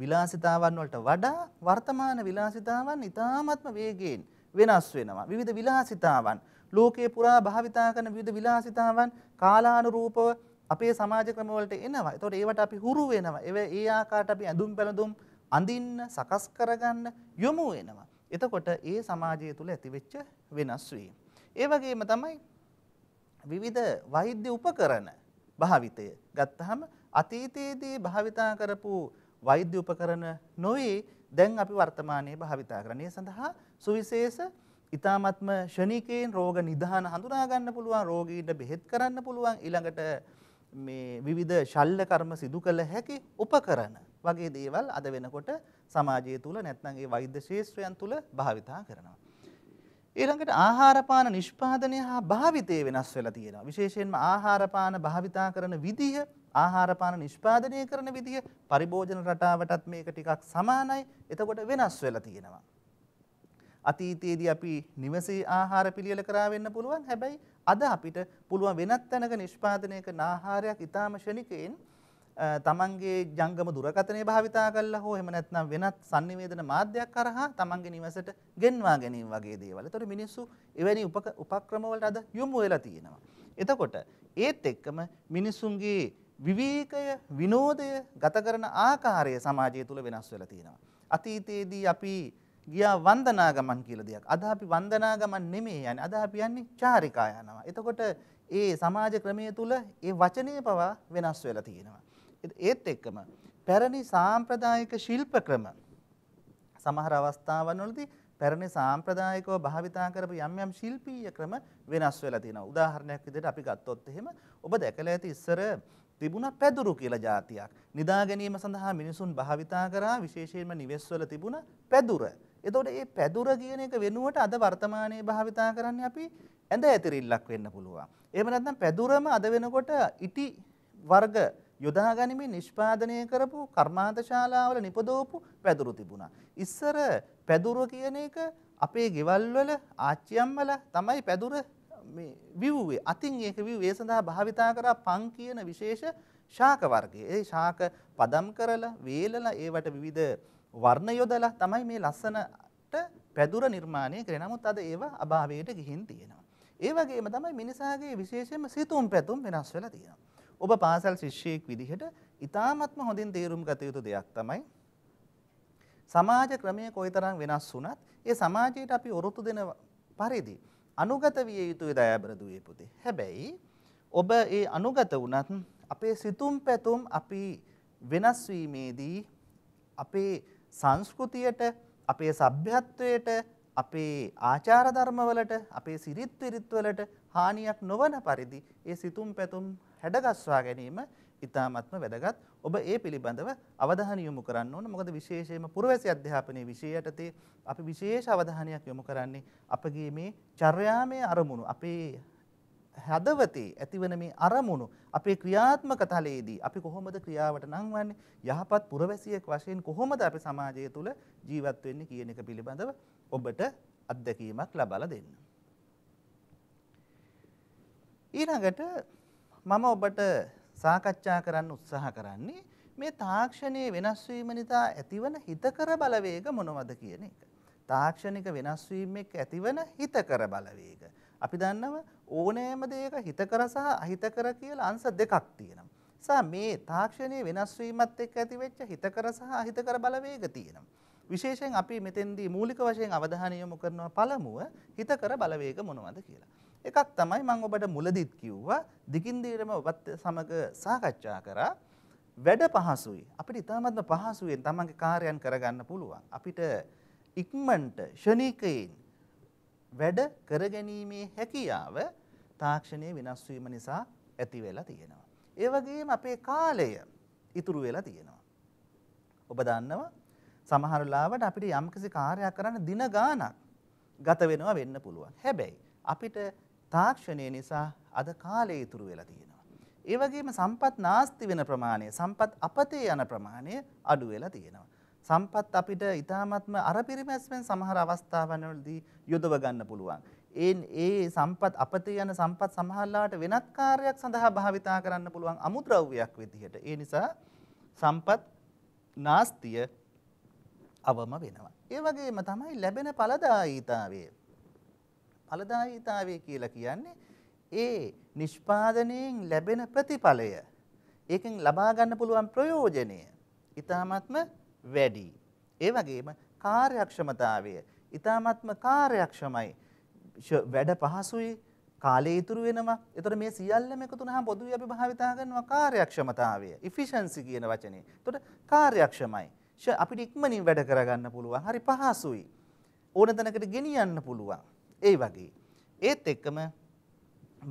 විලාසිතාවන් වලට වඩා වර්තමාන විලාසිතාවන් ඉතාමත්ම වේගයෙන් වෙනස් වෙනවා. විවිධ විලාසිතාවන් ලෝකයේ පුරා භාවිතා කරන විවිධ විලාසිතාවන් කාලානුරූපව අපේ සමාජ ක්‍රමවලට එනවා. ඒතකොට ඒවට අපි හුරු වෙනවා. ඒව ඒ ආකාරයට අපි ඇඳුම් පැළඳුම් අඳින්න, සකස් කරගන්න යොමු වෙනවා. එතකොට ඒ සමාජය තුළ ඇතිවෙච්ච වෙනස් වීම. ඒ වගේම තමයි විවිධ වෛද්‍ය උපකරණ භාවිතය ගත්තහම අතීතයේදී භාවිතා කරපු වෛද්‍ය උපකරණ නොවේ දැන් අපි වර්තමානයේ භාවිතා කරන. ඒ සඳහා සුවිශේෂ ඊ타මත්ම ශනිකේන් රෝග නිදාන හඳුනා ගන්න පුළුවන් රෝගීන්ට බෙහෙත් කරන්න පුළුවන් ඊළඟට මේ විවිධ ශල්්‍ය කර්ම සිදු කළ හැකි උපකරණ වගේ දේවල් අද වෙනකොට සමාජය තුල නැත්නම් ඒ වෛද්‍ය ශාස්ත්‍රයන් තුල භාවිතා කරනවා. ඊළඟට ආහාරපාන නිෂ්පාදනය හා භාවිතය වෙනස් වෙලා තියෙනවා. විශේෂයෙන්ම ආහාරපාන භාවිතා කරන විදිහ, ආහාරපාන නිෂ්පාදනය කරන විදිහ පරිභෝජන රටාවටත් මේක ටිකක් සමානයි. එතකොට වෙනස් වෙලා තියෙනවා. අතීතයේදී අපි නිවසේ ආහාර පිළියෙල කරා වෙන්න පුළුවන්. හැබැයි අද අපිට පුළුවන් වෙනත් තැනක නිෂ්පාදනය කරන ආහාරයක් ඊටාම ශනිකයෙන් තමන්ගේ ජංගම දුරකතනය භාවිතා කල්ලා හෝ හෙම නැත්නම් වෙනත් sannivedana මාධ්‍යයක් කරහා තමන්ගේ නිවසට ගෙන්වා ගැනීම වගේ දේවල්. ඒතකොට මිනිස්සු එවැනි උපක්‍රම වලට අද යොමු වෙලා තියෙනවා. එතකොට ඒත් එක්කම මිනිසුන්ගේ විවේකය විනෝදය ගත කරන ආකාරය සමාජය තුළ වෙනස් වෙලා තියෙනවා. අතීතයේදී අපි ගියා වන්දනා ගමන් කියලා දෙයක්. අද අපි වන්දනා ගමන් නෙමෙයි යන්නේ. අද අපි යන්නේ චාරිකා යනවා. එතකොට ඒ සමාජ ක්‍රමයේ තුල ඒ වචනය පවා වෙනස් වෙලා තියෙනවා. ඒත් එක්කම පැරණි සාම්ප්‍රදායික ශිල්ප ක්‍රම සමහර අවස්ථාවන් වලදී පැරණි සාම්ප්‍රදායිකව භාවිතා කරපු යම් යම් ශිල්පීය ක්‍රම වෙනස් වෙලා තියෙනවා. උදාහරණයක් විදිහට අපි ගත්තොත් එහෙම ඔබ දැකලා ඇති ඉස්සර තිබුණා පැදුරු කියලා જાතියක්. නිදා ගැනීම සඳහා මිනිසුන් භාවිතා කරා විශේෂයෙන්ම නිවෙස්වල තිබුණා පැදුර. එතකොට මේ පැදුර කියන එක වෙනුවට අද වර්තමානයේ භාවිතා කරන්නේ අපි ඇඳ ඇතිරිල්ලක් වෙන්න පුළුවන්. එහෙම නැත්නම් පැදුරම අද වෙනකොට ඉටි වර්ග යොදා ගනිමින් නිෂ්පාදනය කරපු කර්මාන්තශාලාවල නිපදවපු පැදුරු තිබුණා. ඉස්සර පැදුර කියන එක අපේ ගෙවල් වල ආච්චියම්මල තමයි පැදුර මේ විව්වේ. අතින් ඒක විව්වේ සඳහා භාවිතා කරා පං කියන විශේෂ ශාක වර්ගය. ඒ ශාක පදම් කරලා වේලලා ඒවට විවිධ වර්ණ යොදලා තමයි මේ ලස්සනට පැදුර නිර්මාණය කරේ. නමුත් අද ඒවා අභාවයට ගිහින් තියෙනවා. ඒ වගේම තමයි මිනිසාගේ විශේෂයෙන්ම සිතුම් පැතුම් වෙනස් වෙලා තියෙනවා. ඔබ පාසල් ශිෂ්‍යයෙක් විදිහට ඉතාමත්ම හොඳින් තේරුම් ගත යුතු දෙයක් තමයි සමාජ ක්‍රමය කොයිතරම් වෙනස් වුණත් ඒ සමාජයට අපි ඔරොත්තු දෙන පරිදි අනුගත විය යුතුයි දයාබරදුවේ පුතේ. හැබැයි ඔබ ඒ අනුගත වුණත් අපේ සිතුම් පැතුම් අපි වෙනස් වීමේදී අපේ සංස්කෘතියට අපේ සભ્યත්වයට අපේ ආචාර ධර්මවලට අපේ සිරිත් විරිත් වලට හානියක් නොවන පරිදි ඒ සිතුම් පැතුම් හැඩගස්වා ගැනීම ඉතාමත්ම වැදගත්. ඔබ ඒ පිළිබඳව අවධානය යොමු කරන්න ඕන. මොකද විශේෂයෙන්ම පුරවැසි අධ්‍යාපනයේ විෂය යටතේ අපි විශේෂ අවධානයක් යොමු කරන්නේ අපගේ මේ චර්යාමය අරමුණු, අපේ හදවතේ ඇතිවන මේ අරමුණු අපේ ක්‍රියාත්මක තලයේදී අපි කොහොමද ක්‍රියාවට නංවන්නේ? යහපත් පුරවැසියෙක් වශයෙන් කොහොමද අපි සමාජය තුළ ජීවත් වෙන්නේ කියන එක පිළිබඳව ඔබට අත්දැකීමක් ලබාලා දෙන්න. ඊළඟට මම ඔබට සාකච්ඡා කරන්න උත්සාහ කරන්නේ මේ තාක්ෂණයේ වෙනස් වීම නිසා ඇතිවන හිතකර බලවේග මොනවද කියන එක. තාක්ෂණික වෙනස් වීම එක්ක ඇතිවන හිතකර බලවේග. අපි දන්නවා ඕනෑම දෙයක හිතකර සහ අහිතකර කියලා අංශ දෙකක් තියෙනවා. සා මේ තාක්ෂණයේ වෙනස් වීමත් එක්ක ඇතිවෙච්ච හිතකර සහ අහිතකර බලවේග තියෙනවා. විශේෂයෙන් අපි මෙතෙන්දී මූලික වශයෙන් අවධානය යොමු කරනවා පළමුව හිතකර බලවේග මොනවද කියලා. එකක් තමයි මම ඔබට මුලදිත් කිව්වා දිගින් දිගටම ඔබත් සමග සාකච්ඡා කරා වැඩ පහසුයි අපිට ඉතාමත්ම පහසුවෙන් තමන්ගේ කාර්යයන් කරගන්න පුළුවන් අපිට ඉක්මනට ෂණීකයෙන් වැඩ කරගැනීමේ හැකියාව තාක්ෂණයේ වෙනස් වීම නිසා ඇති වෙලා තියෙනවා ඒ වගේම අපේ කාලය ඉතුරු වෙලා තියෙනවා ඔබ දන්නවා සමහර ලාවට අපිට යම්කිසි කාර්යයක් කරන්න දින ගාණක් ගත වෙනවා වෙන්න පුළුවන් හැබැයි අපිට තාක්ෂණය නිසා අද කාලය ඉතුරු වෙලා තියෙනවා. ඒ වගේම සම්පත් නාස්ති වෙන ප්‍රමාණය, සම්පත් අපතේ යන ප්‍රමාණය අඩු වෙලා තියෙනවා. සම්පත් අපිට ඊ타මත්ම අරපිරිමැස්මෙන් සමහර අවස්ථාවන් වලදී යොදව ගන්න පුළුවන්. ඒ ඒ සම්පත් අපතේ යන සම්පත් සමහරලාට වෙනත් කාර්යයක් සඳහා භාවිතා කරන්න පුළුවන් අමුද්‍රව්‍යයක් විදිහට. ඒ නිසා සම්පත් නාස්තිය අවම වෙනවා. ඒ වගේම තමයි ලැබෙන ඵලදායීතාවය ඵලදායීතාවය කියලා කියන්නේ ඒ නිෂ්පාදනයෙන් ලැබෙන ප්‍රතිඵලය. ඒකෙන් ලබා ගන්න පුළුවන් ප්‍රයෝජනය ඊ타ත්ම වැඩි. ඒ වගේම කාර්යක්ෂමතාවය ඊ타ත්ම කාර්යක්ෂමයි. වැඩ පහසුයි කාලය ඉතුරු වෙනවා. එතකොට මේ සියල්ලම එකතු වුණාම පොදුවේ අපි භාවිතා කරනවා කාර්යක්ෂමතාවය, efficiency කියන වචනේ. එතකොට කාර්යක්ෂමයි. අපිට ඉක්මනින් වැඩ කරගන්න පුළුවන්. හරි පහසුයි. ඕන තැනකට ගෙනියන්න පුළුවන්. ඒ වගේ. ඒත් එක්කම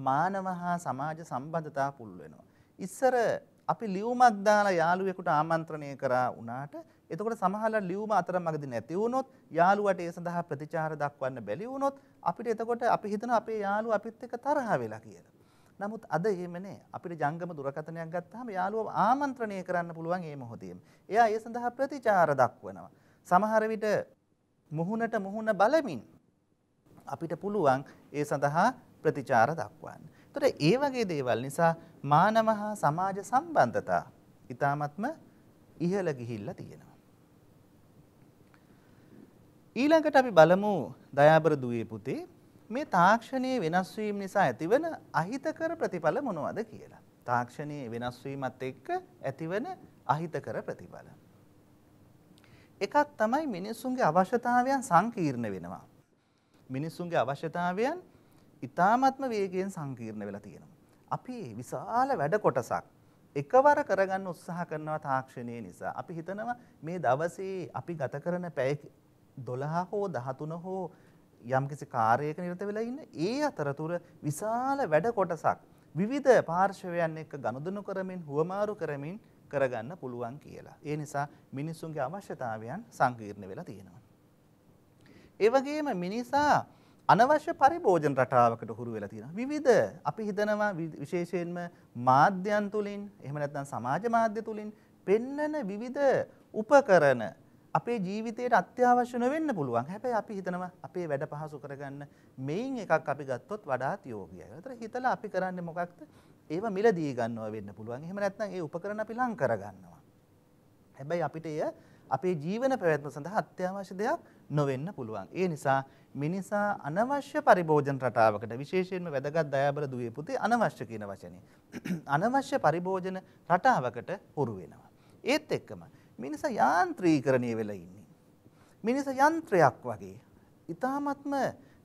මානව හා සමාජ සම්බන්ධතා පුල් වෙනවා. ඉස්සර අපි ලියුමක් දාලා යාළුවෙකුට ආමන්ත්‍රණය කරා වුණාට එතකොට සමහරවල් ලියුම අතරමඟදී නැති වුණොත් යාළුවට ඒ සඳහා ප්‍රතිචාර දක්වන්න බැරි වුණොත් අපිට එතකොට අපි හිතන අපේ යාළුව අපිත් එක්ක තරහ වෙලා කියලා. නමුත් අද එහෙම නෑ. අපිට ජංගම දුරකථනයක් ගත්තාම යාළුවව ආමන්ත්‍රණය කරන්න පුළුවන් ඒ මොහොතේම. එයා ඒ සඳහා ප්‍රතිචාර දක්වනවා. සමහර විට මුහුණට මුහුණ බලමින් අපිට පුළුවන් ඒ සඳහා ප්‍රතිචාර දක්වන්න. එතකොට ඒ වගේ දේවල් නිසා මානව හා සමාජ සම්බන්ධතා ඊ타මත්ම ඉහළ ගිහිල්ලා තියෙනවා. ඊළඟට අපි බලමු දයාබර දුවේ පුතේ මේ තාක්ෂණයේ වෙනස් වීම නිසා ඇතිවන අහිතකර ප්‍රතිඵල මොනවද කියලා. තාක්ෂණයේ වෙනස් වීමත් එක්ක ඇතිවන අහිතකර ප්‍රතිඵල. එකක් තමයි මිනිසුන්ගේ අවශ්‍යතාවයන් සංකීර්ණ වෙනවා. මිනිස්සුන්ගේ අවශ්‍යතාවයන් ඉතාමත්ම වේගයෙන් සංකීර්ණ වෙලා තියෙනවා. අපි විශාල වැඩ කොටසක් එකවර කරගන්න උත්සාහ කරනවා තාක්ෂණය නිසා. අපි හිතනවා මේ දවසේ අපි ගත කරන පැය 12 හෝ 13 හෝ යම්කිසි කාර්යයක නිරත වෙලා ඉන්න ඒ අතරතුර විශාල වැඩ කොටසක් විවිධ පාර්ශවයන් එක්ක ගනුදෙනු කරමින් හුවමාරු කරමින් කරගන්න පුළුවන් කියලා. ඒ නිසා මිනිසුන්ගේ අවශ්‍යතාවයන් සංකීර්ණ වෙලා තියෙනවා. ඒ වගේම මිනිසා අනවශ්‍ය පරිභෝජන රටාවකට හුරු වෙලා තියෙනවා. විවිධ අපි හිතනවා විශේෂයෙන්ම මාධ්‍යයන් තුලින් එහෙම නැත්නම් සමාජ මාධ්‍ය තුලින් පෙන්නන විවිධ උපකරණ අපේ ජීවිතයට අත්‍යවශ්‍ය නොවෙන්න පුළුවන්. හැබැයි අපි හිතනවා අපේ වැඩ පහසු කරගන්න මේන් එකක් අපි ගත්තොත් වඩාත් යෝගියයි. ඒතර හිතලා අපි කරන්නේ මොකක්ද? ඒව මිලදී ගන්නවා වෙන්න පුළුවන්. එහෙම නැත්නම් ඒ උපකරණ අපි ලං කරගන්නවා. හැබැයි අපිට එය අපේ ජීවන පැවැත්ම සඳහා අත්‍යවශ්‍ය දෙයක් නොවෙන්න පුළුවන්. ඒ නිසා මිනිසා අනවශ්‍ය පරිභෝජන රටාවකට විශේෂයෙන්ම වැදගත් දයාබර දුවේ පුතේ අනවශ්‍ය කියන වචනේ. අනවශ්‍ය පරිභෝජන රටාවකට හුරු වෙනවා. ඒත් එක්කම මිනිසා යාන්ත්‍රීකරණය වෙලා ඉන්නේ. මිනිසා යන්ත්‍රයක් වගේ. ඊ타මත්ම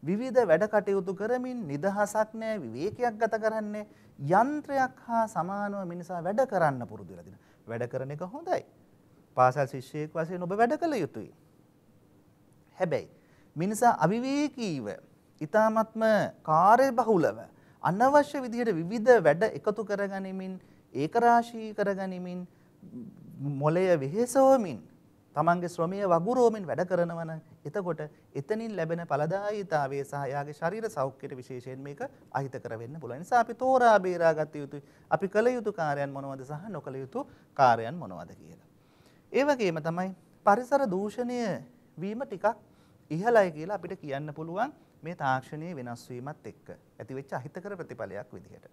විවිධ වැඩ කටයුතු කරමින් නිදහසක් නැහැ විවේකයක් ගත කරන්නේ යන්ත්‍රයක් හා සමානව මිනිසා වැඩ කරන්න පුරුදු වෙලා වැඩ කරන එක හොඳයි. පාසල් ශිෂ්‍යයෙක් වශයෙන් ඔබ වැඩ කළ යුතුයි. හැබැයි මිනිසා අවිවේකීව ඊ타මත්ම කාර්යබහුලව අනවශ්‍ය විදිහට විවිධ වැඩ එකතු කරගනිමින් ඒකරාශී කරගනිමින් මොලය වෙහෙසවමින් තමන්ගේ ශ්‍රමය වගුරුවමින් වැඩ කරනවන එතකොට එතනින් ලැබෙන පළදායීතාවයේ සහ යාගේ ශරීර සෞඛ්‍යයට විශේෂයෙන් මේක අහිත කර වෙන්න පුළුවන්. නිසා අපි තෝරා බේරා ගත යුතුයි. අපි කළ යුතු කාර්යයන් මොනවද සහ නොකළ යුතු කාර්යයන් මොනවද කියලා. ඒ වගේම තමයි පරිසර දූෂණය වීම ටිකක් ඉහළයි කියලා අපිට කියන්න පුළුවන් මේ තාක්ෂණයේ වෙනස් වීමත් එක්ක ඇතිවෙච්ච අහිතකර ප්‍රතිඵලයක් විදිහට.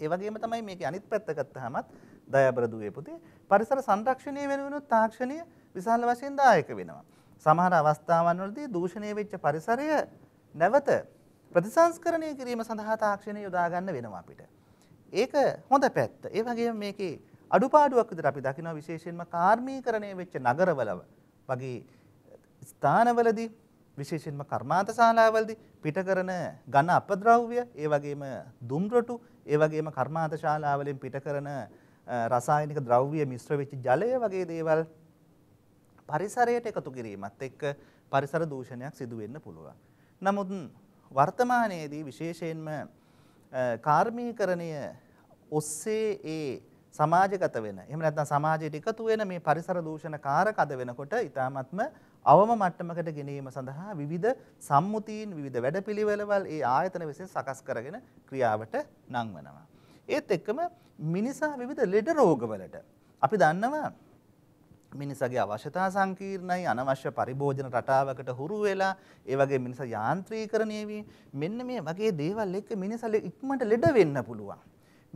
ඒ වගේම තමයි මේකේ අනිත් පැත්ත ගත්තාමත් දයාබරදුවේ පුතේ පරිසර සංරක්ෂණය වෙනුවෙනුත් තාක්ෂණය විශාල වශයෙන් දායක වෙනවා. සමහර අවස්ථාවන් වලදී දූෂණය වෙච්ච පරිසරය නැවත ප්‍රතිසංස්කරණය කිරීම සඳහා තාක්ෂණය යොදා ගන්න වෙනවා අපිට. ඒක හොඳ පැත්ත. ඒ වගේම මේකේ අඩුපාඩුවක් විදිහට අපි දකිනවා විශේෂයෙන්ම කාර්මීකරණය වෙච්ච නගරවල වගේ ස්ථානවලදී විශේෂයෙන්ම කර්මාන්ත ශාලාවලදී පිටකරන ඝන අපද්‍රව්‍ය ඒ වගේම දුම්රටු ඒ වගේම කර්මාන්ත ශාලාවලින් පිටකරන රසායනික ද්‍රව්‍ය මිශ්‍ර වෙච්ච ජලය වගේ දේවල් පරිසරයට එකතු කිරීමත් එක්ක පරිසර දූෂණයක් සිදු වෙන්න පුළුවන්. නමුත් වර්තමානයේදී විශේෂයෙන්ම කාර්මීකරණය ඔස්සේ ඒ සමාජගත වෙන එහෙම නැත්නම් සමාජයට එකතු වෙන මේ පරිසර දූෂණ කාරක අද වෙනකොට ඊටාත්ම අවම මට්ටමකට ගෙනීම සඳහා විවිධ සම්මුතීන් විවිධ වැඩපිළිවෙළවල් ඒ ආයතන විසින් සකස් කරගෙන ක්‍රියාවට නංවනවා. ඒත් එක්කම මිනිසා විවිධ ලෙඩ රෝගවලට අපි දන්නවා මිනිසගේ අවශ්‍යතා සංකීර්ණයි අනවශ්‍ය පරිභෝජන රටාවකට හුරු වෙලා ඒ වගේ මිනිසා යාන්ත්‍රීකරණය වී මෙන්න මේ වගේ දේවල් එක්ක මිනිසා ඉක්මනට ලෙඩ වෙන්න පුළුවන්.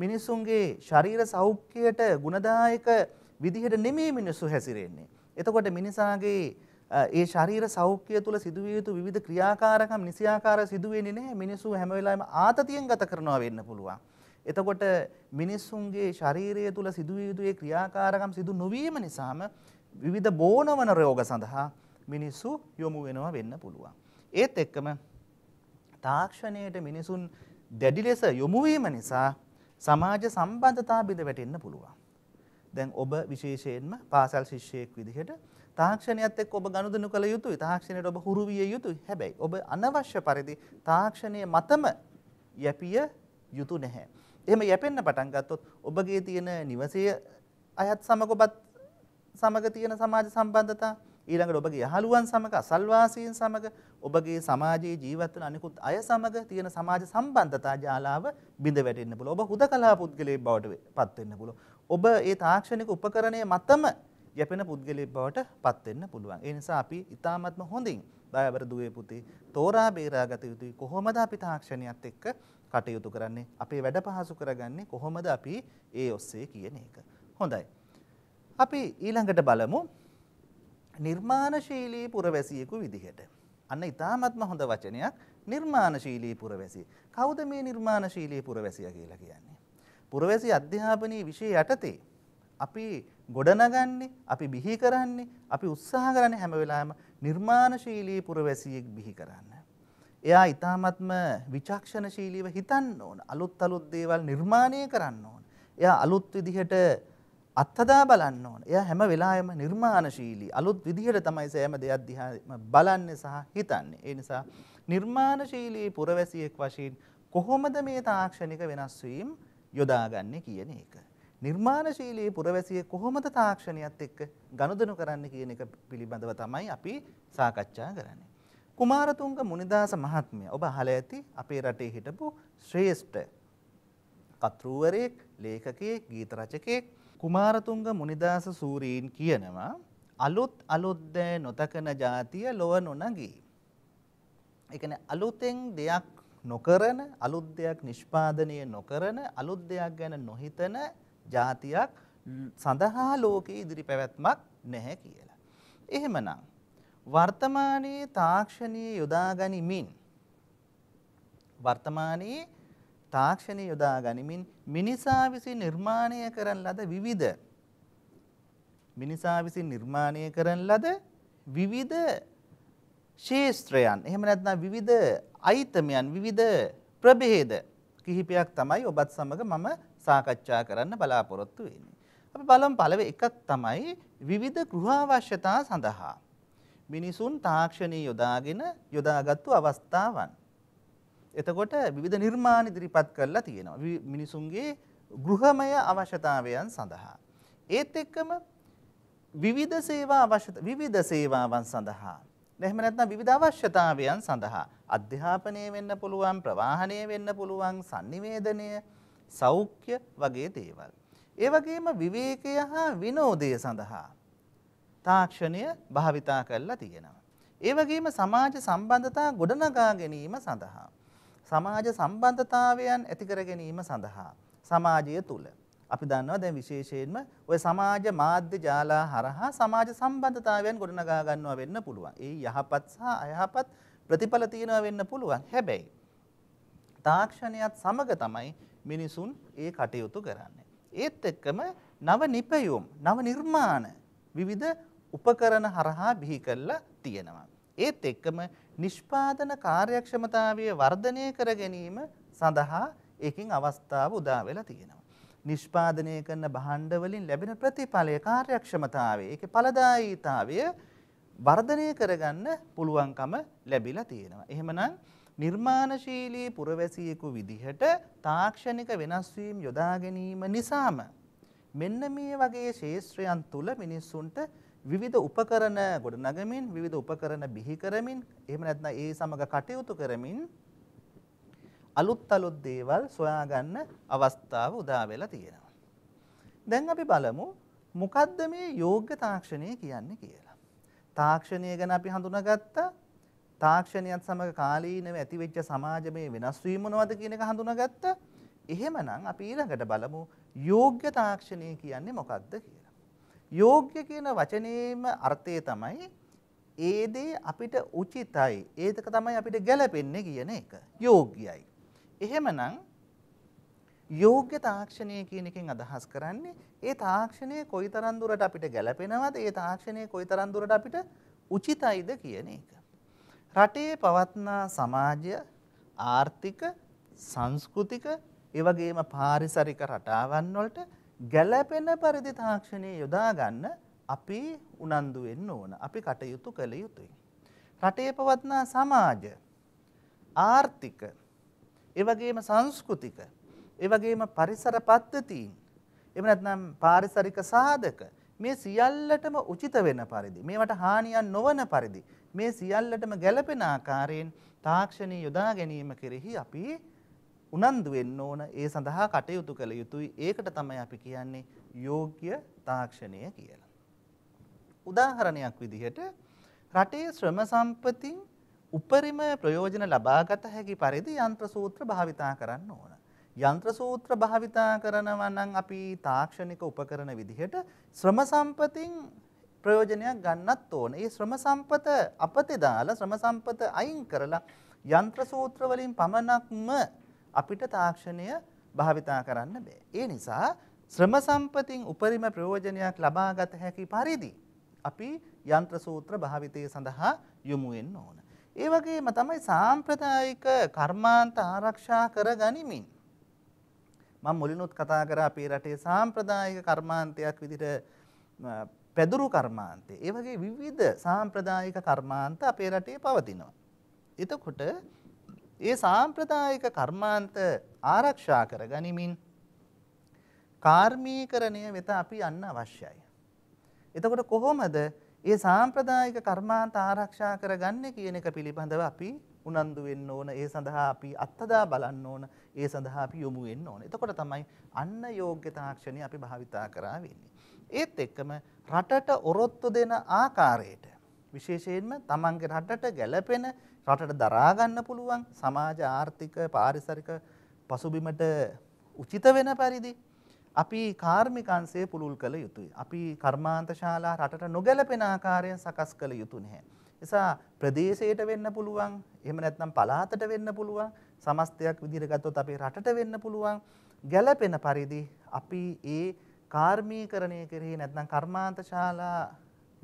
මිනිසුන්ගේ ශරීර සෞඛ්‍යයට ගුණදායක විදිහට නෙමේ මිනිස්සු හැසිරෙන්නේ. එතකොට මිනිසාගේ ඒ ශරීර සෞඛ්‍යය තුළ සිදුවිය යුතු විවිධ ක්‍රියාකාරකම් නිසියාකාර සිදුවෙන්නේ නැහැ. මිනිස්සු හැම වෙලාවෙම ආතතියෙන් ගත කරනවා වෙන්න පුළුවන්. එතකොට මිනිස්සුන්ගේ ශරීරය තුළ සිදුවිය යුතු ඒ ක්‍රියාකාරකම් සිදු නොවීම නිසාම විවිධ බෝනවන රෝග සඳහා මිනිස්සු යොමු වෙනවා වෙන්න පුළුවන්. ඒත් එක්කම තාක්ෂණයට මිනිසුන් දැඩි ලෙස යොමු වීම නිසා සමාජ සම්බන්ධතා බිඳ වැටෙන්න පුළුවන්. දැන් ඔබ විශේෂයෙන්ම පාසල් ශිෂ්‍යයෙක් විදිහට තාක්ෂණයත් එක්ක ඔබ ගනුදෙනු කළ යුතුයි. තාක්ෂණයට ඔබ හුරු විය යුතුයි. හැබැයි ඔබ අනවශ්‍ය පරිදි තාක්ෂණයේ මතම යැපිය යුතු නැහැ. එහෙම යැපෙන්න පටන් ගත්තොත් ඔබගේ තියෙන නිවසේ අයත් සමග ඔබත් සමග තියෙන සමාජ සම්බන්ධතා ඊළඟට ඔබගේ යහළුවන් සමග අසල්වාසීන් සමග ඔබගේ සමාජයේ ජීවත් වන අනිකුත් අය සමග තියෙන සමාජ සම්බන්ධතා ජාලාව බිඳ වැටෙන්න පුළුවන්. ඔබ හුදකලා පුද්ගලයෙක් බවට පත් වෙන්න පුළුවන්. ඔබ ඒ තාක්ෂණික උපකරණය මතම යැපෙන පුද්ගලයෙක් බවට පත් වෙන්න පුළුවන්. ඒ නිසා අපි ඊ타මත්ම හොඳින් දයවර දුවේ පුතේ තෝරා බේරා ගත යුතුයි. කොහොමද අපි තාක්ෂණියත් එක්ක කටයුතු කරන්නේ? අපේ වැඩ පහසු කරගන්නේ කොහොමද අපි ඒ ඔස්සේ කියන එක. හොඳයි. අපි ඊළඟට බලමු නිර්මාණශීලී පුරවැසියෙකු විදිහට. අන්න ඉතාමත්ම හොඳ වචනයක් නිර්මාණශීලී පුරවැසිය. කවුද මේ නිර්මාණශීලී පුරවැසිය කියලා කියන්නේ? පුරවැසි අධ්‍යාපනයේ විෂය යටතේ අපි ගොඩනගන්නේ, අපි බිහි කරන්නේ, අපි උත්සාහ කරන්නේ හැම වෙලාවෙම නිර්මාණශීලී පුරවැසියෙක් බිහි කරන්න. එයා ඉතාමත්ම විචක්ෂණශීලීව හිතන්න ඕන. අලුත් අලුත් දේවල් නිර්මාණය කරන්න ඕන. එයා අලුත් විදිහට අත්හදා බලන්න ඕන. එයා හැම වෙලාවෙම නිර්මාණශීලී. අලුත් විදිහට තමයි සෑම දෙයක් දිහා බලන්නේ සහ හිතන්නේ. ඒ නිසා නිර්මාණශීලී පුරවැසියෙක් වශයෙන් කොහොමද මේ තාක්ෂණික වෙනස් වීම යොදාගන්නේ කියන එක. නිර්මාණශීලී පුරවැසියෙක් කොහොමද තාක්ෂණියත් එක්ක ගනුදෙනු කරන්න කියන එක පිළිබඳව තමයි අපි සාකච්ඡා කරන්නේ. කුමාරතුංග මුනිදාස මහත්මයා ඔබ අහලා ඇති අපේ රටේ හිටපු ශ්‍රේෂ්ඨ කතෘවරයෙක්, ලේඛකයෙක්, ගීත රචකයෙක් කුමාරතුංග මුනිදාස සූරීන් කියනවා අලුත් අලුත් දෑ නොතකන જાතිය ලොව නොනගී. ඒ කියන්නේ අලුතෙන් දෙයක් නොකරන, අලුත් දෙයක් නිෂ්පාදනය නොකරන, අලුත් දෙයක් ගැන නොහිතන જાතියක් සඳහා ලෝකයේ ඉදිරි පැවැත්මක් නැහැ කියලා. එහෙමනම් වර්තමානයේ තාක්ෂණයේ යොදා ගනිමින් වර්තමානයේ තාක්ෂණය යොදා ගනිමින් මිනිසා විසින් නිර්මාණය කරන ලද විවිධ මිනිසා විසින් නිර්මාණය කරන ලද විවිධ ශේෂත්‍රයන් එහෙම නැත්නම් විවිධ අයිතමයන් විවිධ ප්‍රභේද කිහිපයක් තමයි ඔබත් සමග මම සාකච්ඡා කරන්න බලාපොරොත්තු වෙන්නේ. අපි බලමු පළවෙනි එකක් තමයි විවිධ ගෘහාවශ්‍යතා සඳහා මිනිසුන් තාක්ෂණයේ යොදාගෙන යොදාගත්තු අවස්ථාවන්. එතකොට විවිධ නිර්මාණ ඉදිරිපත් කරලා තියෙනවා. මිනිසුන්ගේ ගෘහමය අවශ්‍යතාවයන් සඳහා. ඒත් එක්කම විවිධ සේවා අවශ්‍ය විවිධ සේවාවන් සඳහා එහෙම නැත්නම් විවිධ අවශ්‍යතාවයන් සඳහා අධ්‍යාපනය වෙන්න පුළුවන් ප්‍රවාහනය වෙන්න පුළුවන් sannivedanය සෞඛ්‍ය වගේ දේවල්. ඒ වගේම විවේකය හා විනෝදය සඳහා තාක්ෂණය භාවිතා කරලා තියෙනවා. ඒ වගේම සමාජ සම්බන්ධතා ගොඩනගා ගැනීම සඳහා සමාජ සම්බන්ධතාවයන් ඇති කර ගැනීම සඳහා සමාජය තුල අපි දන්නවා දැන් විශේෂයෙන්ම ওই සමාජ මාධ්‍ය ජාලා හරහා සමාජ සම්බන්ධතාවයන් ගොඩනගා ගන්නවා වෙන්න පුළුවන්. ඒ යහපත් සහ අයහපත් ප්‍රතිඵල තියෙනවා වෙන්න පුළුවන්. හැබැයි තාක්ෂණයත් සමග තමයි මිනිසුන් ඒ කටයුතු කරන්නේ. ඒත් එක්කම නව නිපැයුම්, නව නිර්මාණ විවිධ උපකරණ හරහා බිහි කරලා තියෙනවා. ඒත් එක්කම නිෂ්පාදන කාර්යක්ෂමතාවය වර්ධනය කර ගැනීම සඳහා ඒකින් අවස්ථාව උදා වෙලා තියෙනවා. නිෂ්පාදනය කරන භාණ්ඩ වලින් ලැබෙන ප්‍රතිඵලය කාර්යක්ෂමතාවය, ඒකේ ඵලදායීතාවය වර්ධනය කරගන්න පුළුවන්කම ලැබිලා තියෙනවා. එහෙමනම් නිර්මාණශීලී පුරවැසියෙකු විදිහට තාක්ෂණික වෙනස් වීම් යොදා ගැනීම නිසාම මෙන්න මේ වගේ ශේත්‍රයන් තුල මිනිස්සුන්ට විවිධ උපකරණ ගොඩනගමින් විවිධ උපකරණ බිහි කරමින් එහෙම නැත්නම් ඒ සමග කටයුතු කරමින් අලුත් අලුත් දේවල් සොයා ගන්න අවස්ථාව උදා වෙලා තියෙනවා. දැන් අපි බලමු මොකද්ද මේ යෝග්‍ය තාක්ෂණය කියන්නේ කියලා. තාක්ෂණය ගැන අපි හඳුනාගත්තා. තාක්ෂණයත් සමග කාලීනව ඇතිවෙච්ච සමාජමේ වෙනස් වීම මොනවද කියන එක හඳුනාගත්තා. එහෙමනම් අපි ඊළඟට බලමු යෝග්‍ය තාක්ෂණය කියන්නේ මොකක්ද කියලා. යෝග්‍ය කියන වචනේම අර්ථය තමයි ඒ දේ අපිට උචිතයි. ඒක තමයි අපිට ගැළපෙන්නේ කියන එක. යෝග්‍යයි. එහෙමනම් යෝග්‍ය තාක්ෂණය කියන එකෙන් අදහස් කරන්නේ ඒ තාක්ෂණය කොයිතරම් දුරට අපිට ගැළපෙනවද? ඒ තාක්ෂණය කොයිතරම් දුරට අපිට උචිතයිද කියන එක. රටේ පවත්නා සමාජය ආර්ථික සංස්කෘතික ඒ වගේම පාරිසරික රටාවන් වලට ගැලපෙන පරිදි තාක්ෂණය යොදා ගන්න අපි උනන්දු වෙන්න ඕන. අපි කටයුතු කළ යුතුයි. රටේ පවත්නා සමාජ ආර්ථික ඒ වගේම සංස්කෘතික ඒ වගේම පරිසර පද්ධතීන් එහෙම නැත්නම් පාරිසරික සාධක මේ සියල්ලටම උචිත වෙන පරිදි මේවට හානියක් නොවන පරිදි මේ සියල්ලටම ගැළපෙන ආකාරයෙන් තාක්ෂණය යොදා ගැනීම කෙරෙහි අපි උනන්දු වෙන්න ඕන ඒ සඳහා කටයුතු කළ යුතුයි ඒකට තමයි අපි කියන්නේ යෝග්‍ය තාක්ෂණය කියලා. උදාහරණයක් විදිහට රටේ ශ්‍රම සම්පතින් උපරිම ප්‍රයෝජන ලබාගත හැකි පරිදි යන්ත්‍ර සූත්‍ර භාවිතා කරන්න ඕන. යන්ත්‍ර සූත්‍ර භාවිතා කරනවා නම් අපි තාක්ෂණික උපකරණ විදිහට ශ්‍රම සම්පතින් ප්‍රයෝජනයක් ගන්නත් ඕන. ඒ ශ්‍රම සම්පත අපතේ දාලා ශ්‍රම සම්පත අයින් කරලා යන්ත්‍ර සූත්‍ර වලින් පමණක්ම අපිට තාක්ෂණය භාවිතා කරන්න බෑ. ඒ නිසා ශ්‍රම සම්පතින් උපරිම ප්‍රයෝජනයක් ලබාගත හැකි පරිදි අපි යන්ත්‍ර සූත්‍ර භාවිතය සඳහා යොමු වෙන්න ඕන. ඒ වගේම තමයි සාම්ප්‍රදායික කර්මාන්ත ආරක්ෂා කර ගනිමින් මම මුලිනුත් කතා කරා අපේ රටේ සාම්ප්‍රදායික කර්මාන්තයක් විදිහට පැදුරු කර්මාන්තය. ඒ වගේ විවිධ සාම්ප්‍රදායික කර්මාන්ත අපේ රටේ පවතිනවා. එතකොට ඒ සාම්ප්‍රදායික කර්මාන්ත ආරක්ෂා කර ගනිමින් කාර්මීකරණය වෙත අපි යන්න අවශ්‍යයි. එතකොට කොහොමද ඒ සාම්ප්‍රදායික කර්මාන්ත ආරක්ෂා කරගන්න කියන එක පිළිබඳව අපි උනන්දු වෙන්න ඕන ඒ සඳහා අපි අත්දා බලන්න ඕන ඒ සඳහා අපි යොමු වෙන්න ඕන. එතකොට තමයි අන්න යෝග්‍ය තාක්ෂණය අපි භාවිතා කරා වෙන්නේ. ඒත් එක්කම රටට ඔරොත්තු දෙන ආකාරයට විශේෂයෙන්ම තමන්ගේ රටට ගැළපෙන රටට දරා ගන්න පුළුවන් සමාජ ආර්ථික පාරිසරික පසුබිමට උචිත වෙන පරිදි අපි කාර්මිකංශය පුළුල් කළ යුතුයි. අපි කර්මාන්ත ශාලා රටට නොගැලපෙන ආකාරයෙන් සකස් කළ යුතු නැහැ. නිසා ප්‍රදේශයට වෙන්න පුළුවන්, එහෙම නැත්නම් පළාතට වෙන්න පුළුවන්, සමස්තයක් විදිහට ගත්තොත් අපේ රටට වෙන්න පුළුවන්. ගැලපෙන පරිදි අපි ඒ කාර්මීකරණය කෙරෙහි නැත්නම් කර්මාන්ත ශාලා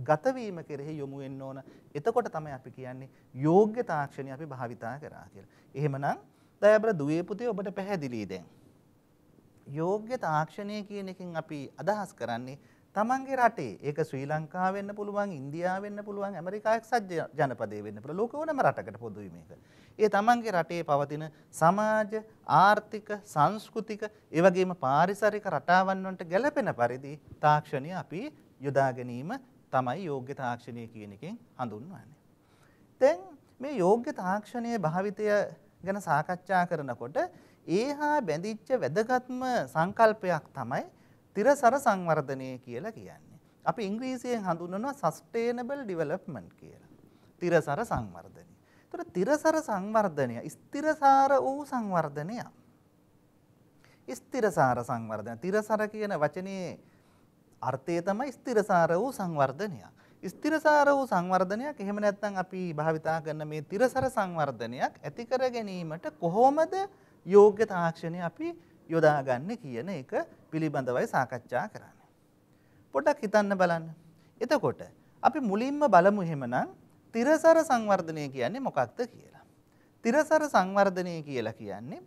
ගතවීම කෙරෙහි යොමු වෙන්න ඕන. එතකොට තමයි අපි කියන්නේ යෝග්‍ය තාක්ෂණය අපි භාවිතා කරා කියලා. එහෙමනම් දයාබර දුවේ පුතේ ඔබට පැහැදිලි දැන්. යෝග්‍ය තාක්ෂණය කියන එකෙන් අපි අදහස් කරන්නේ තමන්ගේ රටේ ඒක ශ්‍රී ලංකාව වෙන්න පුළුවන් ඉන්දියාව වෙන්න පුළුවන් ඇමරිකා එක්සත් ජනපදයේ වෙන්න පුළුවන් ලෝක ඕනම රටකට පොදුයි මේක. ඒ තමන්ගේ රටේ පවතින සමාජ ආර්ථික සංස්කෘතික ඒ වගේම පාරිසරික රටාවන් වලට ගැලපෙන පරිදි තාක්ෂණය අපි යොදා ගැනීම තමයි යෝග්‍ය තාක්ෂණය කියන එකෙන් හඳුන්වන්නේ. දැන් මේ යෝග්‍ය තාක්ෂණයේ භාවිතය ගැන සාකච්ඡා කරනකොට ඒහා බැඳිච්ච වැදගත්ම සංකල්පයක් තමයි තිරසර සංවර්ධනය කියලා කියන්නේ. අපි ඉංග්‍රීසියෙන් හඳුන්වනවා sustainable development කියලා. තිරසර සංවර්ධනය. ඒතර තිරසර සංවර්ධනය ස්ථිරසාර වූ සංවර්ධනයක්. ස්ථිරසාර සංවර්ධන තිරසර කියන වචනේ අර්ථය තමයි ස්ථිරසාර වූ සංවර්ධනයක්. ස්ථිරසාර වූ සංවර්ධනයක් එහෙම නැත්නම් අපි භාවිතා කරන මේ තිරසර සංවර්ධනයක් ඇති කර ගැනීමට කොහොමද යෝග්‍ය තාක්ෂණය අපි යොදාගන්නේ කියන එක පිළිබඳවයි සාකච්ඡා කරන්නේ. පොඩ්ඩක් හිතන්න බලන්න. එතකොට අපි මුලින්ම බලමු එහෙමනම් තිරසර සංවර්ධනය කියන්නේ මොකක්ද කියලා. තිරසර සංවර්ධනය කියලා කියන්නේ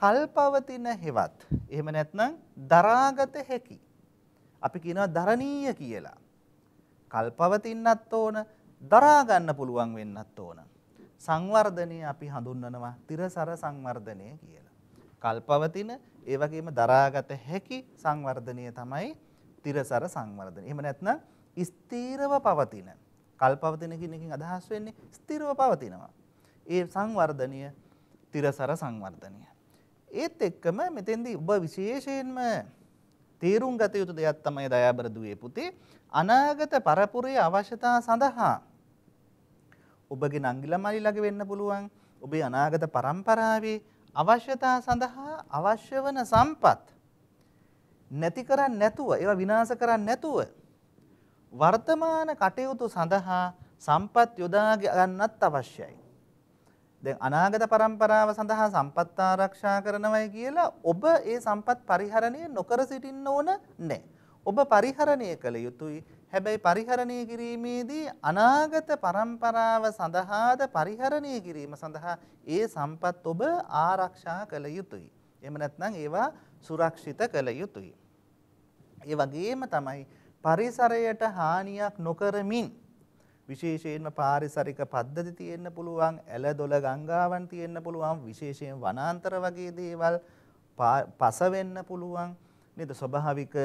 කල්පවතින හෙවත් එහෙම නැත්නම් දරාගත හැකි අපි කියනවා දරණීය කියලා. කල්පවතින්නත් ඕන, දරා ගන්න පුළුවන් වෙන්නත් ඕන. සංවර්ධනය අපි හඳුන්වනවා තිරසර සංවර්ධනය කියලා. කල්පවතින ඒ වගේම දරාගත හැකි සංවර්ධනය තමයි තිරසර සංවර්ධනය. එහෙම නැත්නම් ස්ථීරව පවතින. කල්පවතින කියන එකෙන් අදහස් වෙන්නේ ස්ථිරව පවතිනවා. ඒ සංවර්ධනය තිරසර සංවර්ධනය. ඒත් එක්කම මෙතෙන්දී ඔබ විශේෂයෙන්ම තේරුම් ගත යුතු දෙයක් තමයි දයාබර දුවේ පුතේ අනාගත පරපුරේ අවශ්‍යතා සඳහා ඔබගේ නංගිලා මල්ලිලාගේ වෙන්න පුළුවන් ඔබේ අනාගත පරම්පරාවේ අවශ්‍යතා සඳහා අවශ්‍ය වන සම්පත් නැති කරන්නේ නැතුව ඒවා විනාශ කරන්නේ නැතුව වර්තමාන කටයුතු සඳහා සම්පත් යොදා ගන්නත් අවශ්‍යයි දැන් අනාගත પરම්පරාව සඳහා සම්පත් ආරක්ෂා කරනවයි කියලා ඔබ ඒ සම්පත් පරිහරණය නොකර සිටින්න ඕන නැහැ. ඔබ පරිහරණය කළ යුතුයි. හැබැයි පරිහරණය කිරීමේදී අනාගත પરම්පරාව සඳහාද පරිහරණය කිරීම සඳහා ඒ සම්පත් ඔබ ආරක්ෂා කළ යුතුයි. එහෙම නැත්නම් ඒවා සුරක්ෂිත කළ යුතුයි. ඒ වගේම තමයි පරිසරයට හානියක් නොකරමින් විශේෂයෙන්ම පාරිසරික පද්ධති තියෙන්න පුළුවන් ඇල දොළ ගංගාවන් තියෙන්න පුළුවන් විශේෂයෙන් වනාන්තර වගේ දේවල් පස වෙන්න පුළුවන් නේද ස්වභාවික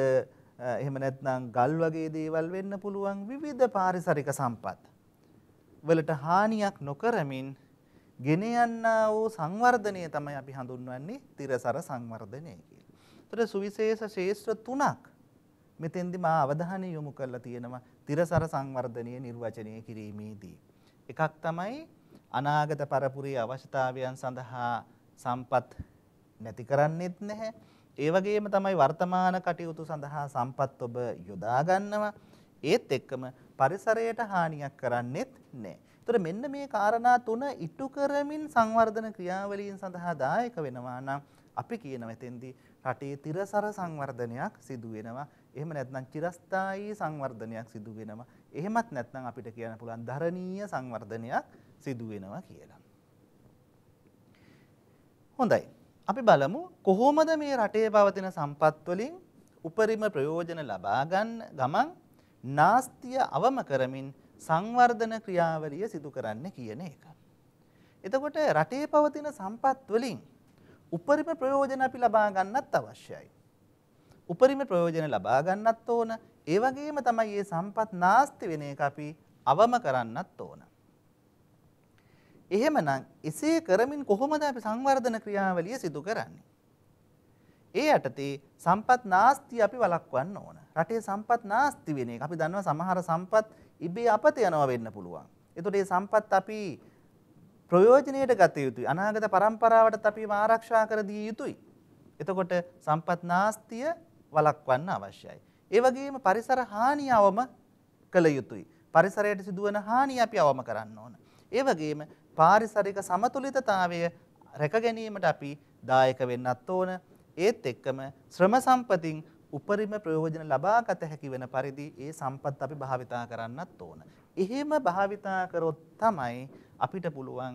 එහෙම නැත්නම් ගල් වගේ දේවල් වෙන්න පුළුවන් විවිධ පාරිසරික සම්පත් වලට හානියක් නොකරමින් ගෙන යන්නා වූ සංවර්ධනය තමයි අපි හඳුන්වන්නේ තිරසර සංවර්ධනය කියලා. ඒතර සුවිශේෂ ශේෂ්ත්‍ර තුනක් මෙතෙන්දි මා අවධානය යොමු කරලා තියෙනවා තිරසර සංවර්ධනය නිර්වචනය කිරීමේදී. එකක් තමයි අනාගත පරපුරේ අවශ්‍යතාවයන් සඳහා සම්පත් නැති කරන්නෙත් නැහැ. ඒ වගේම තමයි වර්තමාන කටයුතු සඳහා සම්පත් ඔබ යොදා ගන්නවා. ඒත් එක්කම පරිසරයට හානියක් කරන්නෙත් නැහැ. ඒතර මෙන්න මේ காரணා තුන ඉටු කරමින් සංවර්ධන ක්‍රියාවලියන් සඳහා දායක වෙනවා නම් අපි කියන මෙතෙන්දී රටේ තිරසර සංවර්ධනයක් සිදු වෙනවා. එහෙම නැත්නම් චිරස්ථායී සංවර්ධනයක් සිදු වෙනවා. එහෙමත් නැත්නම් අපිට කියන්න පුළුවන් ධරණීය සංවර්ධනයක් සිදු වෙනවා කියලා. හොඳයි. අපි බලමු කොහොමද මේ රටේ පවතින සම්පත් වලින් උපරිම ප්‍රයෝජන ලබා ගන්න ගමන් නාස්තිය අවම කරමින් සංවර්ධන ක්‍රියාවලිය සිදු කරන්න කියන එක. එතකොට රටේ පවතින සම්පත් වලින් උපරිම ප්‍රයෝජන අපි ලබා ගන්නත් අවශ්‍යයි. උපරිම ප්‍රයෝජන ලබා ගන්නත් ඕන. ඒ වගේම තමයි මේ සම්පත් නාස්ති වෙන එක අපි අවම කරන්නත් ඕන. එහෙමනම් එසේ කරමින් කොහොමද අපි සංවර්ධන ක්‍රියාවලිය සිදු කරන්නේ? ඒ යටතේ සම්පත් නාස්ති අපි වළක්වන්න ඕන. රටේ සම්පත් නාස්ති වෙන එක අපි දන්නවා සමහර සම්පත් ඉබේ අපත යනවා වෙන්න පුළුවන්. එතකොට මේ සම්පත් අපි ප්‍රයෝජනයට ගත යුතුයි. අනාගත පරම්පරාවටත් අපි ආරක්ෂා කර දිය යුතුයි. එතකොට සම්පත් නාස්තිය වළක්වන්න අවශ්‍යයි. ඒ වගේම පරිසර හානිය අවම කළ යුතුයි. පරිසරයට සිදුවන හානිය අපි අවම කරන්න ඕන. ඒ වගේම පාරිසරික සමතුලිතතාවය රැක ගැනීමට අපි දායක වෙන්නත් ඕන. ඒත් එක්කම ශ්‍රම සම්පතින් උපරිම ප්‍රයෝජන ලබාගත හැකි වෙන පරිදි ඒ සම්පත් අපි භාවිතා කරන්නත් ඕන. එහෙම භාවිතා කරොත් තමයි අපිට පුළුවන්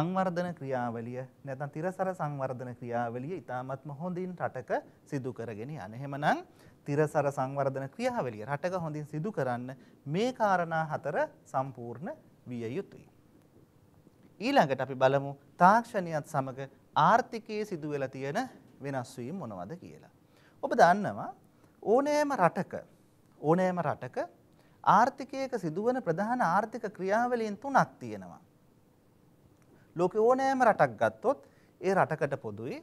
සංවර්ධන ක්‍රියාවලිය නැත්නම් තිරසර සංවර්ධන ක්‍රියාවලිය ඉතාමත්ම හොඳින් රටක සිදු කරගෙන යන. එහෙමනම් තිරසර සංවර්ධන ක්‍රියාවලිය රටක හොඳින් සිදු කරන්න මේ කාරණා හතර සම්පූර්ණ විය යුතුයි. ඊළඟට අපි බලමු තාක්ෂණයත් සමග ආර්ථිකයේ සිදු වෙලා තියෙන වෙනස් වීම මොනවද කියලා. ඔබ දන්නවා ඕනෑම රටක ඕනෑම රටක ආර්ථිකයක සිදුවන ප්‍රධාන ආර්ථික ක්‍රියාවලීන් තුනක් තියෙනවා. ලෝක ඕනෑම රටක් ගත්තොත් ඒ රටකට පොදුයි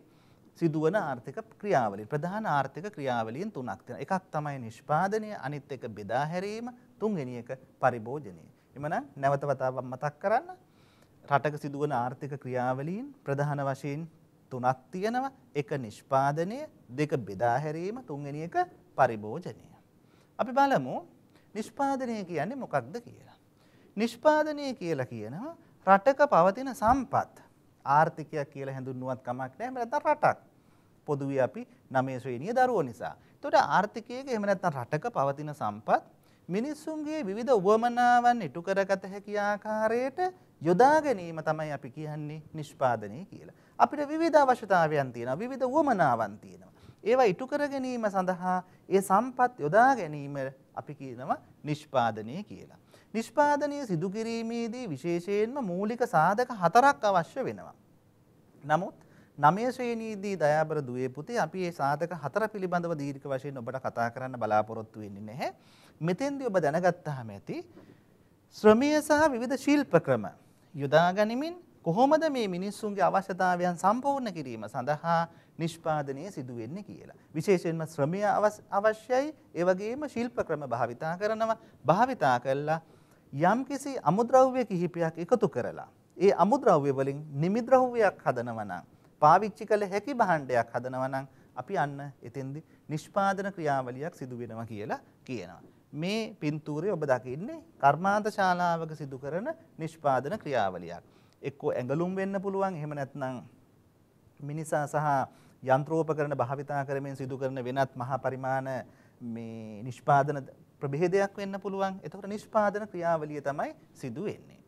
සිදුවන ආර්ථික ක්‍රියාවලින් ප්‍රධාන ආර්ථික ක්‍රියාවලින් තුනක් තියෙනවා. එකක් තමයි නිෂ්පාදනය, අනිත් එක බෙදා හැරීම, තුන්වෙනි එක පරිභෝජනය. එමනම් නැවත වතාවක් මතක් කරන්න රටක සිදුවන ආර්ථික ක්‍රියාවලීන් ප්‍රධාන වශයෙන් තුනක් තියෙනවා. එක නිෂ්පාදනය, දෙක බෙදා හැරීම, තුන්වෙනි එක පරිභෝජනය. අපි බලමු නිෂ්පාදනය කියන්නේ මොකක්ද කියලා. නිෂ්පාදනය කියලා කියනවා රටක පවතින සම්පත් ආර්ථිකයක් කියලා හැඳුන්වුවත් කමක් නැහැ එහෙම රටක් පොදුවේ අපි නමේ ශ්‍රේණිය දරුවෝ නිසා. එතකොට ආර්ථිකයේ එහෙම නැත්නම් රටක පවතින සම්පත් මිනිස්සුන්ගේ විවිධ උවමනාවන් ඉටු කරගත හැකි ආකාරයට යොදා ගැනීම තමයි අපි කියන්නේ නිෂ්පාදනය කියලා. අපිට විවිධ අවශ්‍යතාවයන් තියෙනවා විවිධ උවමනාවන් තියෙනවා. ඒවා ඉටු කර ගැනීම සඳහා ඒ සම්පත් යොදා ගැනීම අපි කියනවා නිෂ්පාදනය කියලා. නිෂ්පාදනය සිදු කිරීමේදී විශේෂයෙන්ම මූලික සාධක හතරක් අවශ්‍ය වෙනවා. නමුත් නමය ශ්‍රේණීදී දයාබර දුවේ පුතේ අපි මේ සාධක හතර පිළිබඳව දීර්ඝ වශයෙන් ඔබට කතා කරන්න බලාපොරොත්තු වෙන්නේ නැහැ. මෙතෙන්දී ඔබ දැනගත්තාම ඇති ශ්‍රමය සහ විවිධ ශිල්ප ක්‍රම යොදා ගනිමින් කොහොමද මේ මිනිස්සුන්ගේ අවශ්‍යතාවයන් සම්පූර්ණ කිරීම සඳහා නිෂ්පාදනය සිදු වෙන්නේ කියලා. විශේෂයෙන්ම ශ්‍රමය අවශ්‍යයි, ඒ වගේම ශිල්ප ක්‍රම භාවිතා කරනවා. භාවිතා කළා යම්කිසි අමුද්‍රව්‍ය කිහිපයක් එකතු කරලා ඒ අමුද්‍රව්‍ය වලින් නිමිද්‍රව්‍යයක් හදනවා නම් පාවිච්චි කළ හැකි භාණ්ඩයක් හදනවා නම් අපි අන්න එතෙන්දි නිෂ්පාදන ක්‍රියාවලියක් සිදු වෙනවා කියලා කියනවා. මේ පින්තූරේ ඔබ දකින්නේ කර්මාන්ත ශාලාවක සිදු කරන නිෂ්පාදන ක්‍රියාවලියක්. එක්කෝ ඇඟලුම් වෙන්න පුළුවන් එහෙම නැත්නම් මිනිසා සහ යන්ත්‍රෝපකරණ භාවිතා කරමින් සිදු කරන වෙනත් මහා පරිමාණ මේ නිෂ්පාදන ප්‍රභේදයක් වෙන්න පුළුවන්. එතකොට නිෂ්පාදන ක්‍රියාවලිය තමයි සිදු වෙන්නේ.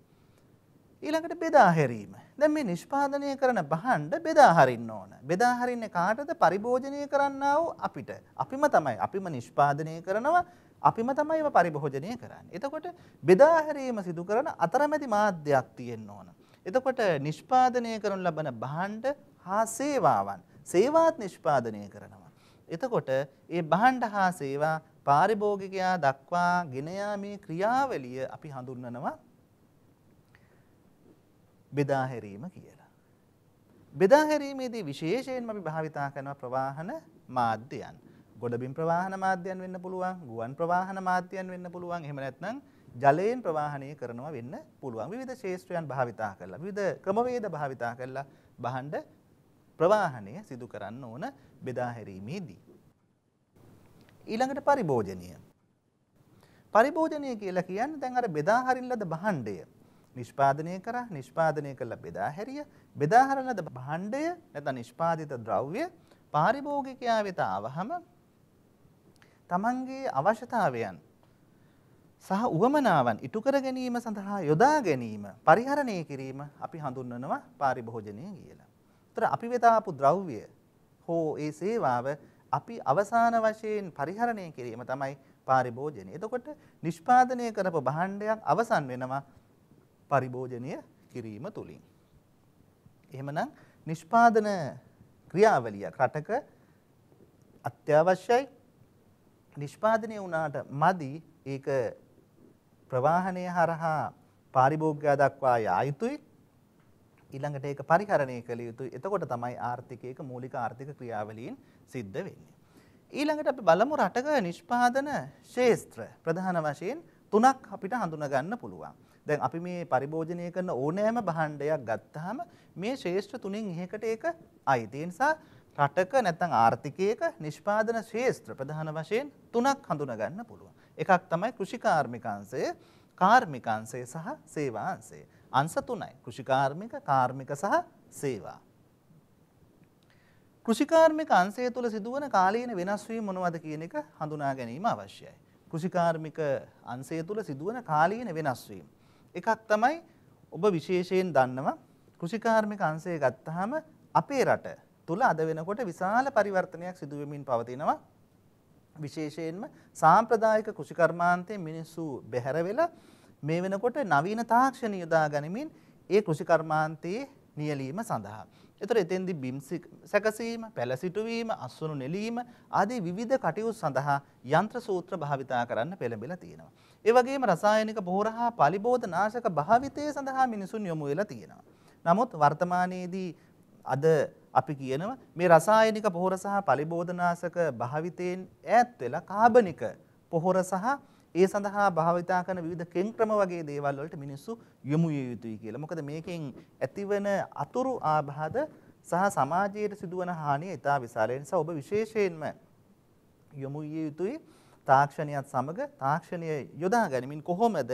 ඊළඟට බෙදා හැරීම. දැන් මේ නිෂ්පාදනය කරන භාණ්ඩ බෙදා හරින්න ඕන. බෙදා හරින්නේ කාටද? පරිභෝජනය කරන්නා වූ අපිට. අපිම තමයි අපිම නිෂ්පාදනය කරනවා. අපිම තමයි ඒව පරිභෝජනය කරන්නේ. එතකොට බෙදා හැරීම සිදු කරන අතරමැදි මාධ්‍යයක් තියෙන්න ඕන. එතකොට නිෂ්පාදනය කරනු ලබන භාණ්ඩ හා සේවාවන් සේවාත් නිෂ්පාදනය කරනවා. එතකොට ඒ භාණ්ඩ හා සේවා පාරිභෝගිකයා දක්වා ගෙන යාමේ ක්‍රියාවලිය අපි හඳුන්වනවා බෙදා හැරීම කියලා. බෙදා හැරීමේදී විශේෂයෙන්ම අපි භාවිතා කරන ප්‍රවාහන මාධ්‍යයන්. ගොඩබිම් ප්‍රවාහන මාධ්‍යයන් වෙන්න පුළුවන්, ගුවන් ප්‍රවාහන මාධ්‍යයන් වෙන්න පුළුවන්, එහෙම නැත්නම් ජලයෙන් ප්‍රවාහණය කරනවා වෙන්න පුළුවන්. විවිධ ශේෂ්ත්‍රයන් භාවිතා කරලා, විවිධ ක්‍රමවේද භාවිතා කරලා බහඬ ප්‍රවාහණය සිදු කරන්න ඕන බෙදා හැරීමේදී. ඊළඟට පරිභෝජනීය. පරිභෝජනය කියලා කියන්නේ දැන් අර බෙදා හරින්නද භාණ්ඩය නිෂ්පාදනය කරා නිෂ්පාදනය කළ බෙදා හැරිය බෙදා හරින්නද භාණ්ඩය නැත්නම් නිෂ්පාදිත ද්‍රව්‍ය පාරිභෝගිකයා වෙත ආවහම තමන්ගේ අවශ්‍යතාවයන් සහ උවමනාවන් ඉටු කර ගැනීම සඳහා යොදා ගැනීම පරිහරණය කිරීම අපි හඳුන්වනවා පාරිභෝජනය කියලා. ඒතර අපි වෙත ආපු ද්‍රව්‍ය හෝ ඒ සේවාව අපි අවසාන වශයෙන් පරිහරණය කිරීම තමයි පාරිභෝජනය. එතකොට නිෂ්පාදනය කරපු භාණ්ඩයක් අවසන් වෙනවා පරිභෝජනය කිරීම තුලින්. එහෙමනම් නිෂ්පාදන ක්‍රියාවලිය රටක අත්‍යවශ්‍යයි නිෂ්පාදනය වුණාට මදි ඒක ප්‍රවාහනය හරහා පාරිභෝග්‍යය දක්වා යා යුතුයි ඉළඟට ඒක පරිහරණය කළ යුතු එතකොට තමයි ආර්ථිකයක මූලික ආර්ථික ක්‍රියාවලීන් සිද්ධ වෙන්නේ. ඊළඟට අපි බලමු රටක නිෂ්පාදන ශේත්‍ර ප්‍රධාන වශයෙන් තුනක් අපිට හඳුනගන්න පුළුවන්. දැන් අපි මේ පරිභෝජනය කරන ඕනෑම භාණ්ඩයක් ගත්තාම මේ ශේෂ්ත්‍ර තුනෙන් එකකට ඒක අයිති. ඒ නිසා රටක නැත්නම් ආර්ථිකයක නිෂ්පාදන ශේෂ්ත්‍ර ප්‍රධාන වශයෙන් තුනක් හඳුනගන්න පුළුවන්. එකක් තමයි කෘෂිකාර්මිකාංශය, කාර්මිකාංශය සහ සේවාංශය. අංශ තුනයි. කෘෂිකාර්මික, කාර්මික සහ සේවා. කෘෂිකාර්මික අංශය තුල සිදුවන කාලීන වෙනස් වීම මොනවද කියන එක හඳුනා ගැනීම අවශ්‍යයි. කෘෂිකාර්මික අංශය තුල සිදුවන කාලීන වෙනස් වීම. එකක් තමයි ඔබ විශේෂයෙන් දන්නවා කෘෂිකාර්මික අංශය ගත්තාම අපේ රට තුල අද වෙනකොට විශාල පරිවර්තනයක් සිදු වෙමින් පවතිනවා. විශේෂයෙන්ම සාම්ප්‍රදායික කෘෂිකර්මාන්තයේ මිනිස්සු බැහැර වෙලා මේ වෙනකොට නවීන තාක්ෂණ යොදා ගනිමින් ඒ කෘෂිකර්මාන්තයේ නියලීම සඳහා. එතකොට එතෙන්දී බිම් සැකසීම, පැලසිටුවීම, අස්වනු නෙලීම ආදී විවිධ කටයුතු සඳහා යන්ත්‍ර සූත්‍ර භාවිතා කරන්න පෙළඹිලා තියෙනවා. ඒ වගේම රසායනික පොහොර හා පලිබෝධ නාශක භාවිතය සඳහා මිනිසුන් යොමු වෙලා තියෙනවා. නමුත් වර්තමානයේදී අද අපි කියනවා මේ රසායනික පොහොර සහ පලිබෝධ නාශක භාවිතයෙන් ඈත් වෙලා කාබනික පොහොර සහ ඒ සඳහා භාවිතා කරන විවිධ කෙන්ක්‍රම වගේ දේවල් වලට මිනිස්සු යොමු විය යුතුයි කියලා. මොකද මේකෙන් ඇතිවන අතුරු ආබාධ සහ සමාජයට සිදුවන හානිය ඉතා විශාල නිසා ඔබ විශේෂයෙන්ම යොමු විය යුතුයි. තාක්ෂණයත් සමග තාක්ෂණය යොදා ගනිමින් කොහොමද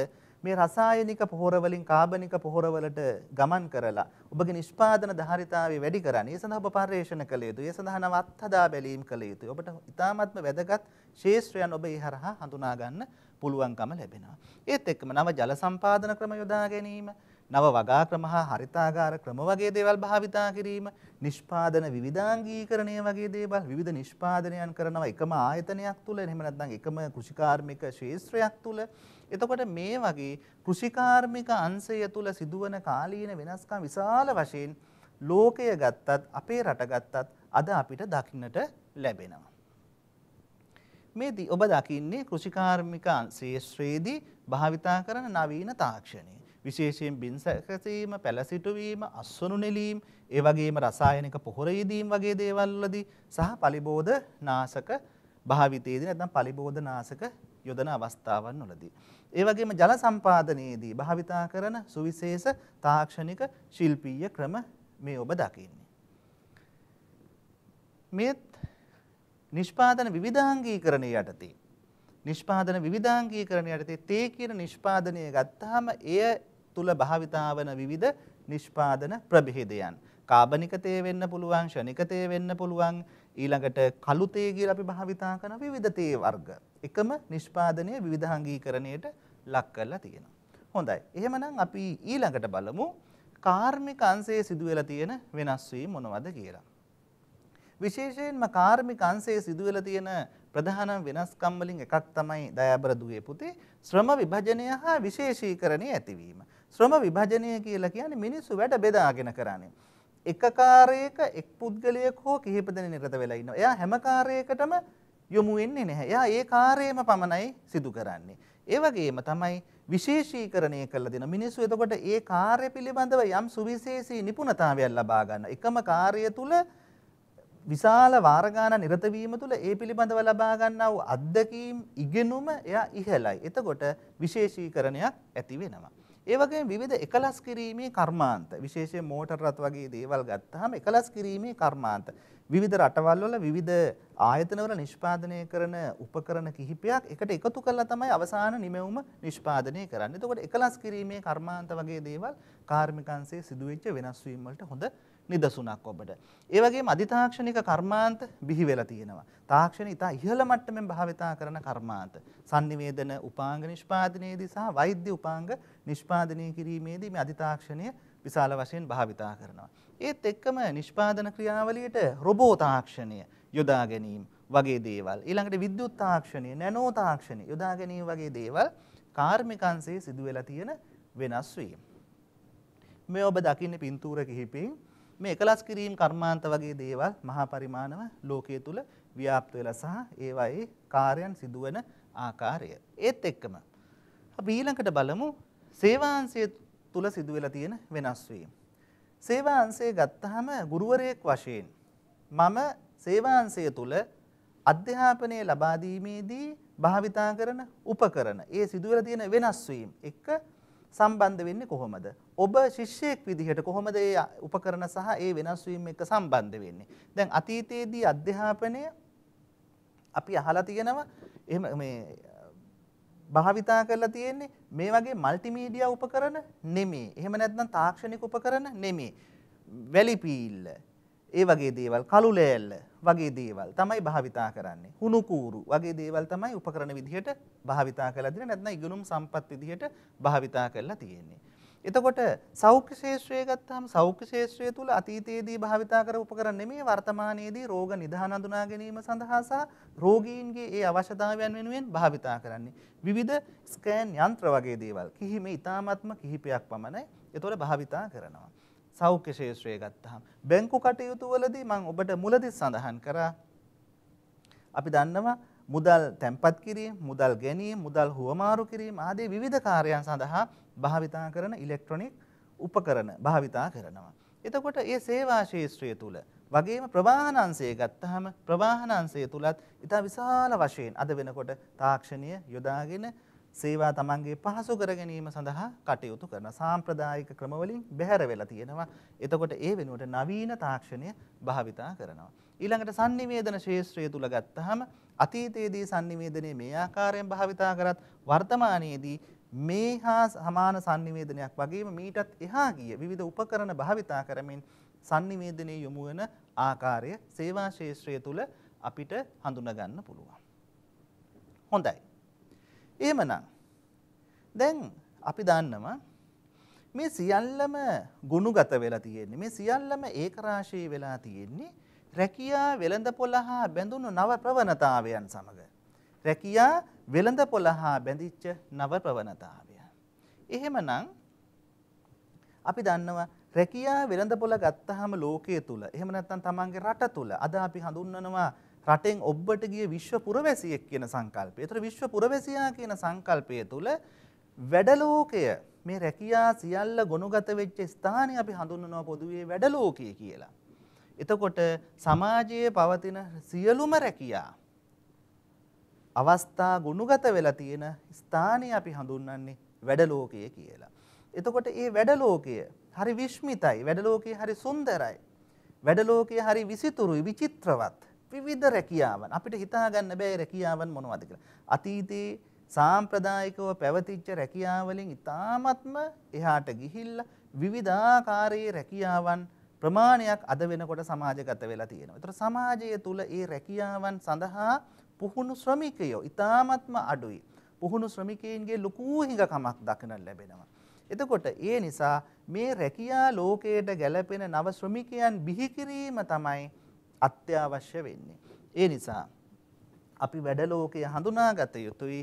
මේ රසායනික පොහොරවලින් කාබනික පොහොරවලට ගමන් කරලා ඔබගේ නිෂ්පාදන ධාරිතාවේ වැඩි කරන්නේ ඒ සඳහා ඔබ පර්යේෂණ කළ යුතුයි ඒ සඳහා නවත්හදා බැලීම් කළ යුතුයි ඔබට ඉතාමත්ම වැදගත් ශේෂ්ත්‍රයන් ඔබ ඒ හරහා හඳුනා ගන්න පුළුවන්කම ලැබෙනවා. ඒත් එක්කම නව ජල සම්පාදන ක්‍රම යොදා ගැනීම, නව වගා ක්‍රම හා හරිතාගාර ක්‍රම වගේ දේවල් භාවිතා කිරීම, නිෂ්පාදන විවිධාංගීකරණය වගේ දේවල් විවිධ නිෂ්පාදනයන් කරනවා එකම ආයතනයක් තුල, එහෙම නැත්නම් එකම කෘෂිකාර්මික ශාස්ත්‍රයක් තුල. එතකොට මේ වගේ කෘෂිකාර්මික අංශය තුල සිදුවන කාලීන වෙනස්කම් විශාල වශයෙන් ලෝකය ගත්තත් අපේ රට ගත්තත් අද අපිට දකින්නට ලැබෙනවා. මේදී ඔබ දකින්නේ කෘෂිකාර්මික ශේෂ්ත්‍රයේදී භාවිතා කරන නවීන තාක්ෂණය. විශේෂයෙන් බින් සැකසීම, පැලසිටුවීම, අස්වනු නෙලීම්, ඒ වගේම රසායනික පොහොර යෙදීම් වගේ දේවල් වලදී සහ පලිබෝධ නාශක භාවිතයේදී නැත්නම් පලිබෝධ නාශක යොදන අවස්ථාවන් වලදී. ඒ වගේම ජල සම්පාදනයේදී භාවිතා කරන සුවිශේෂ තාක්ෂණික ශිල්පීය ක්‍රම මේ ඔබ දකින්නේ. මේත් නිෂ්පාදන විවිධාංගීකරණය යටතේ. නිෂ්පාදන විවිධාංගීකරණය යටතේ තේ කියන නිෂ්පාදනය ගත්තාම එය තුල භාවිතා වන විවිධ නිෂ්පාදන ප්‍රභේදයන්. කාබනික තේ වෙන්න පුළුවන්, ෂණික තේ වෙන්න පුළුවන්, ඊළඟට කළු තේ කියලා අපි භාවිතා කරන විවිධ තේ වර්ග. එකම නිෂ්පාදනය විවිධාංගීකරණයට ලක් කරලා තියෙනවා. හොඳයි. එහෙමනම් අපි ඊළඟට බලමු කාර්මික අංශයේ සිදුවෙලා තියෙන වෙනස් වීම මොනවද කියලා. විශේෂයෙන්ම කාර්මික අංශයේ සිදුවෙලා තියෙන ප්‍රධාන වෙනස්කම් වලින් එකක් තමයි දයාබර දුවේ පුතේ ශ්‍රම විභජනය හා විශේෂීකරණය ඇතිවීම. ශ්‍රම විභජනය කියලා කියන්නේ මිනිස්සු වැඩ බෙදාගෙන කරන්නේ. එක කාර්යයක එක් පුද්ගලයෙක් හෝ කිහිප දෙනෙක් නිරත වෙලා ඉන්නවා. එයා හැම කාර්යයකටම යොමු වෙන්නේ නැහැ. එයා ඒ කාර්යයම පමණයි සිදු කරන්නේ. ඒ වගේම තමයි විශේෂීකරණය කළ දෙන මිනිස්සු එතකොට ඒ කාර්ය පිළිබඳව යම් සුවිශේෂී නිපුණතාවයක් ලබා ගන්න. එකම කාර්ය තුල විශාල වාරගාන නිරතවීම තුළ ඒ පිළිබඳව ලබා ගන්නා වූ අත්දැකීම් ඉගෙනුම එයා ඉහළයි. එතකොට විශේෂීකරණයක් ඇති වෙනවා. ඒ වගේම විවිධ එකලස් කිරීමේ කර්මාන්ත විශේෂයෙන් මෝටර රථ වගේ දේවල් ගත්තාම එකලස් කිරීමේ කර්මාන්ත විවිධ රටවල් වල විවිධ ආයතනවල නිෂ්පාදනය කරන උපකරණ කිහිපයක් එකට එකතු කරලා තමයි අවසාන නිමැවුම නිෂ්පාදනය කරන්නේ. එතකොට එකලස් කිරීමේ කර්මාන්ත වගේ දේවල් කාර්මිකංශයේ සිදුවෙච්ච වෙනස් වීම් වලට හොඳ නිදසුනක් ඔබට. ඒ වගේම අධිතාක්ෂණික කර්මාන්ත බිහි වෙලා තියෙනවා. තාක්ෂණ ඉතා ඉහළ මට්ටමින් භාවිතා කරන කර්මාන්ත. sannivedana උපාංග නිෂ්පාදනයේදී සහ වෛද්‍ය උපාංග නිෂ්පාදනය කිරීමේදී මේ අධිතාක්ෂණය විශාල වශයෙන් භාවිතා කරනවා. ඒත් එක්කම නිෂ්පාදන ක්‍රියාවලියට රොබෝ තාක්ෂණය යොදා ගැනීම වගේ දේවල් ඊළඟට විද්‍යුත් තාක්ෂණය නැනෝ තාක්ෂණය යොදා ගැනීම වගේ දේවල් කාර්මිකංශයේ සිදුවෙලා තියෙන වෙනස් වීම. මේ ඔබ දකින්නේ පින්තූර කිහිපෙකින් මේ එකලස් කිරීම් කර්මාන්ත වගේ දේවල් මහා පරිමාණව ලෝකයේ තුල ව්‍යාප්ත වෙලා සහ ඒවායේ කාර්යයන් සිදුවන ආකාරය. ඒත් එක්කම අපි ඊළඟට බලමු සේවාංශය තුල සිදු වෙලා තියෙන වෙනස් වීම. සේවාංශය ගත්තාම ගුරුවරයෙක් වශයෙන් මම සේවාංශය තුල අධ්‍යාපනය ලබා දීමේදී භාවිතා කරන උපකරණ ඒ සිදුවලා තියෙන වෙනස් වීම එක්ක සම්බන්ධ වෙන්නේ කොහොමද? ඔබ ශිෂ්‍යයෙක් විදිහට කොහොමද ඒ උපකරණ සහ ඒ වෙනස් වීම එක්ක සම්බන්ධ වෙන්නේ? දැන් අතීතයේදී අධ්‍යාපනය අපි අහලා තියෙනවා එහෙම මේ භාවිතා කරලා තියෙන්නේ මේ වගේ මල්ටිමීඩියා උපකරණ නෙමෙයි. එහෙම නැත්නම් තාක්ෂණික උපකරණ නෙමෙයි. වැලිපීල්ල ඒ වගේ දේවල් කළු ලෑල්ල වගේ දේවල් තමයි භාවිතා කරන්නේ. හුණු කූරු වගේ දේවල් තමයි උපකරණ විදිහට භාවිතා කරලා තියෙන්නේ. නැත්නම් ඉගෙනුම් සම්පත් විදිහට භාවිතා කරලා තියෙන්නේ. එතකොට සෞඛ්‍ය ශාස්ත්‍රය ගත්තාම සෞඛ්‍ය ශාස්ත්‍රය තුල අතීතයේදී භාවිතා කර උපකරණ නෙමෙයි වර්තමානයේදී රෝග නිදාන හඳුනා ගැනීම සඳහා සහ රෝගීන්ගේ ඒ අවශ්‍යතාවයන් වෙනුවෙන් භාවිතා කරන්නේ. විවිධ ස්කෑන් යන්ත්‍ර වගේ දේවල් කිහිමේ ඊ타ත්ම කිහිපයක් පමණයි ඒතොර භාවිතා කරනවා. සෞඛ්‍ය ශේත්‍රය ගත්තහම බැංකු කටයුතු වලදී මම ඔබට මුලදී සඳහන් කරා අපි දන්නවා මුදල් තැන්පත් කිරීම, මුදල් ගැනීම, මුදල් හුවමාරු කිරීම ආදී විවිධ කාර්යයන් සඳහා භාවිතා කරන ඉලෙක්ට්‍රොනික උපකරණ භාවිතා කරනවා. එතකොට මේ සේවා ශේත්‍රය තුල වගේම ප්‍රවාහනාංශය ගත්තහම ප්‍රවාහනාංශය තුලත් ඉතා විශාල වශයෙන් අද වෙනකොට තාක්ෂණය යොදාගෙන සේවා තමන්ගේ පහසු කර ගැනීම සඳහා කටයුතු කරන සාම්ප්‍රදායික ක්‍රමවලින් බැහැර වෙලා තියෙනවා. එතකොට ඒ වෙනුවට නවීන තාක්ෂණය භාවිතා කරනවා. ඊළඟට sannivedana ශාස්ත්‍රය තුල ගත්තාම අතීතයේදී sannivedanයේ මේ ආකාරයෙන් භාවිතා කරත් වර්තමානයේදී මේ හා සමාන sannivedanayak වගේම මීටත් එහා ගිය විවිධ උපකරණ භාවිතා කරමින් sannivedanයේ යොමු වෙන ආකාරය සේවා ශාස්ත්‍රය තුල අපිට හඳුනා ගන්න පුළුවන්. හොඳයි. එහෙමනම් දැන් අපි දන්නවා මේ සියල්ලම ගුණගත වෙලා තියෙන්නේ. මේ සියල්ලම ඒකරාශී වෙලා තියෙන්නේ රැකියා වෙළඳ පොළ හා බැඳුණු නව ප්‍රවණතාවයන් සමග. රැකියා වෙළඳ පොළ හා බැඳිච්ච නව ප්‍රවණතාවයන්. එහෙමනම් අපි දන්නවා රැකියා වෙළඳ පොළ ගත්තාම ලෝකයේ තුල එහෙම නැත්නම් තමන්ගේ රට තුල අද අපි හඳුන්වනවා රටෙන් ඔබ්බට ගිය විශ්ව පුරවැසියෙක් කියන සංකල්පය. ඒතර විශ්ව පුරවැසියා කියන සංකල්පය තුළ වැඩලෝකය මේ රැකියා සියල්ල ගොනුගත වෙච්ච ස්ථානය අපි හඳුන්වනවා පොදුවේ වැඩලෝකය කියලා. එතකොට සමාජයේ පවතින සියලුම රැකියා අවස්ථා ගුණගත වෙලා තියෙන ස්ථානය අපි හඳුන්වන්නේ වැඩලෝකය කියලා. එතකොට මේ වැඩලෝකය හරි විශ්මිතයි, වැඩලෝකය හරි සුන්දරයි. වැඩලෝකය හරි විසිතුරුයි, විචිත්‍රවත්. විවිධ රැකියාවන් අපිට හිතාගන්න බෑ රැකියාවන් මොනවද කියලා. අතීතයේ සාම්ප්‍රදායිකව පැවතිච්ච රැකියාවලින් ඉතාමත්ම එහාට ගිහිල්ලා විවිධාකාරයේ රැකියාවන් ප්‍රමාණයක් අද වෙනකොට සමාජගත වෙලා තියෙනවා. ඒතර සමාජය තුල ඒ රැකියාවන් සඳහා පුහුණු ශ්‍රමිකයෝ ඉතාමත්ම අඩුයි. පුහුණු ශ්‍රමිකයින්ගේ ලොකු හිඟකමක් දක්නට ලැබෙනවා. එතකොට ඒ නිසා මේ රැකියා ලෝකයට ගැලපෙන නව ශ්‍රමිකයන් බිහි කිරීම තමයි අත්‍යවශ්‍ය වෙන්නේ. ඒ නිසා අපි වැඩලෝකය හඳුනාගත යුතුයි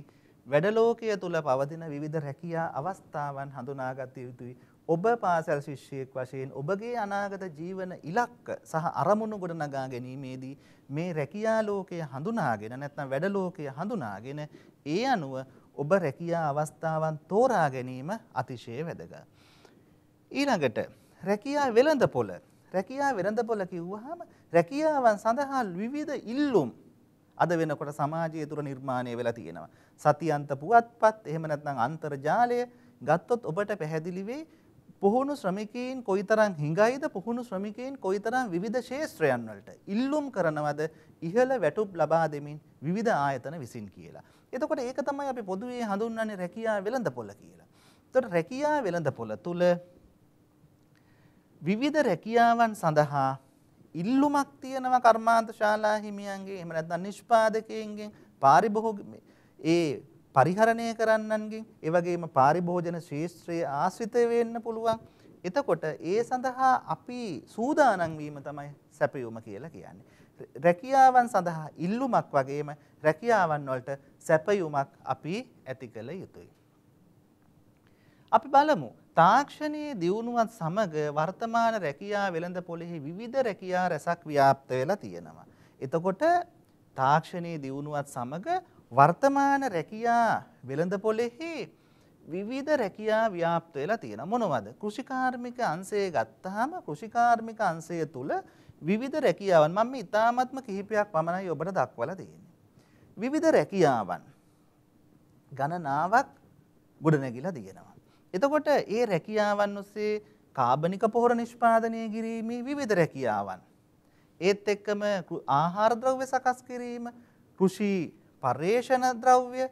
වැඩලෝකය තුළ පවතින විවිධ රැකියා අවස්ථාවන් හඳුනාගත යුතුයි ඔබ පාසල් ශිෂ්‍යයෙක් වශයෙන් ඔබගේ අනාගත ජීවන ඉලක්ක සහ අරමුණු ගොඩනගා ගැනීමේදී මේ රැකියා ලෝකය හඳුනාගෙන නැත්නම් වැඩ ලෝකය හඳුනාගෙන ඒ අනුව ඔබ රැකියා අවස්ථාවන් තෝරා ගැනීම අතිශය වැදගත්. ඊළඟට රැකියා වෙළඳපොළ රැකියා වෙළඳපොළ කිව්වහම රැකියාවන් සඳහා විවිධ ඉල්ලුම් අද වෙනකොට සමාජය තුර නිර්මාණය වෙලා තියෙනවා. සතියන්ත පුවත්පත් එහෙම නැත්නම් අන්තර්ජාලය ගත්තොත් ඔබට පැහැදිලි වෙයි පුහුණු ශ්‍රමිකයින් කොයිතරම් හිඟයිද පුහුණු ශ්‍රමිකයින් කොයිතරම් විවිධ ශේත්‍රයන් වලට ඉල්ලුම් කරනවද ඉහළ වැටුප් ලබා දෙමින් විවිධ ආයතන විසින් කියලා. එතකොට ඒක තමයි අපි පොදුවේ හඳුන්වන්නේ රැකියා වෙළඳපොළ කියලා. එතකොට රැකියා වෙළඳපොළ තුල විවිධ රැකියාවන් සඳහා ඉල්ලුමක් තියෙනවා කර්මාන්ත ශාලා හිමියන්ගේ එහෙම නැත්නම් නිෂ්පාදකයන්ගෙන් පාරිභෝගික ඒ පරිහරණය කරන්නන්ගෙන් ඒ වගේම පාරිභෝජන ශාස්ත්‍රයේ ආශ්‍රිත වෙන්න පුළුවන්. එතකොට ඒ සඳහා අපි සූදානම් වීම තමයි සැපයුම කියලා කියන්නේ. රැකියාවන් සඳහා ඉල්ලුමක් වගේම රැකියාවන් වලට සැපයුමක් අපි ඇති කළ යුතුයි. අපි බලමු තාක්ෂණයේ දියුණුවත් සමග වර්තමාන රැකියා වෙළඳ පොලෙහි විවිධ රැකියා රැසක් ව්‍යාප්ත වෙලා තියෙනවා. එතකොට තාක්ෂණයේ දියුණුවත් සමග වර්තමාන රැකියා වෙළඳ පොලෙහි විවිධ රැකියා ව්‍යාප්ත වෙලා තියෙනවා. මොනවද? කෘෂිකාර්මික අංශය ගත්තාම කෘෂිකාර්මික අංශය තුල විවිධ රැකියාවන් මම මේ ඉතාමත්ම කිහිපයක් පමණයි ඔබට දක්වලා තියෙන්නේ. විවිධ රැකියාවන් ගණනාවක් ගොඩනැගිලා තියෙනවා. එතකොට ඒ රැකියාවන් ඔස්සේ කාබනික පොහොර නිෂ්පාදනය කිරීමේ විවිධ රැකියාවන්. ඒත් එක්කම ආහාර ද්‍රව්‍ය සකස් කිරීම, කෘෂි පර්යේෂණ ද්‍රව්‍ය,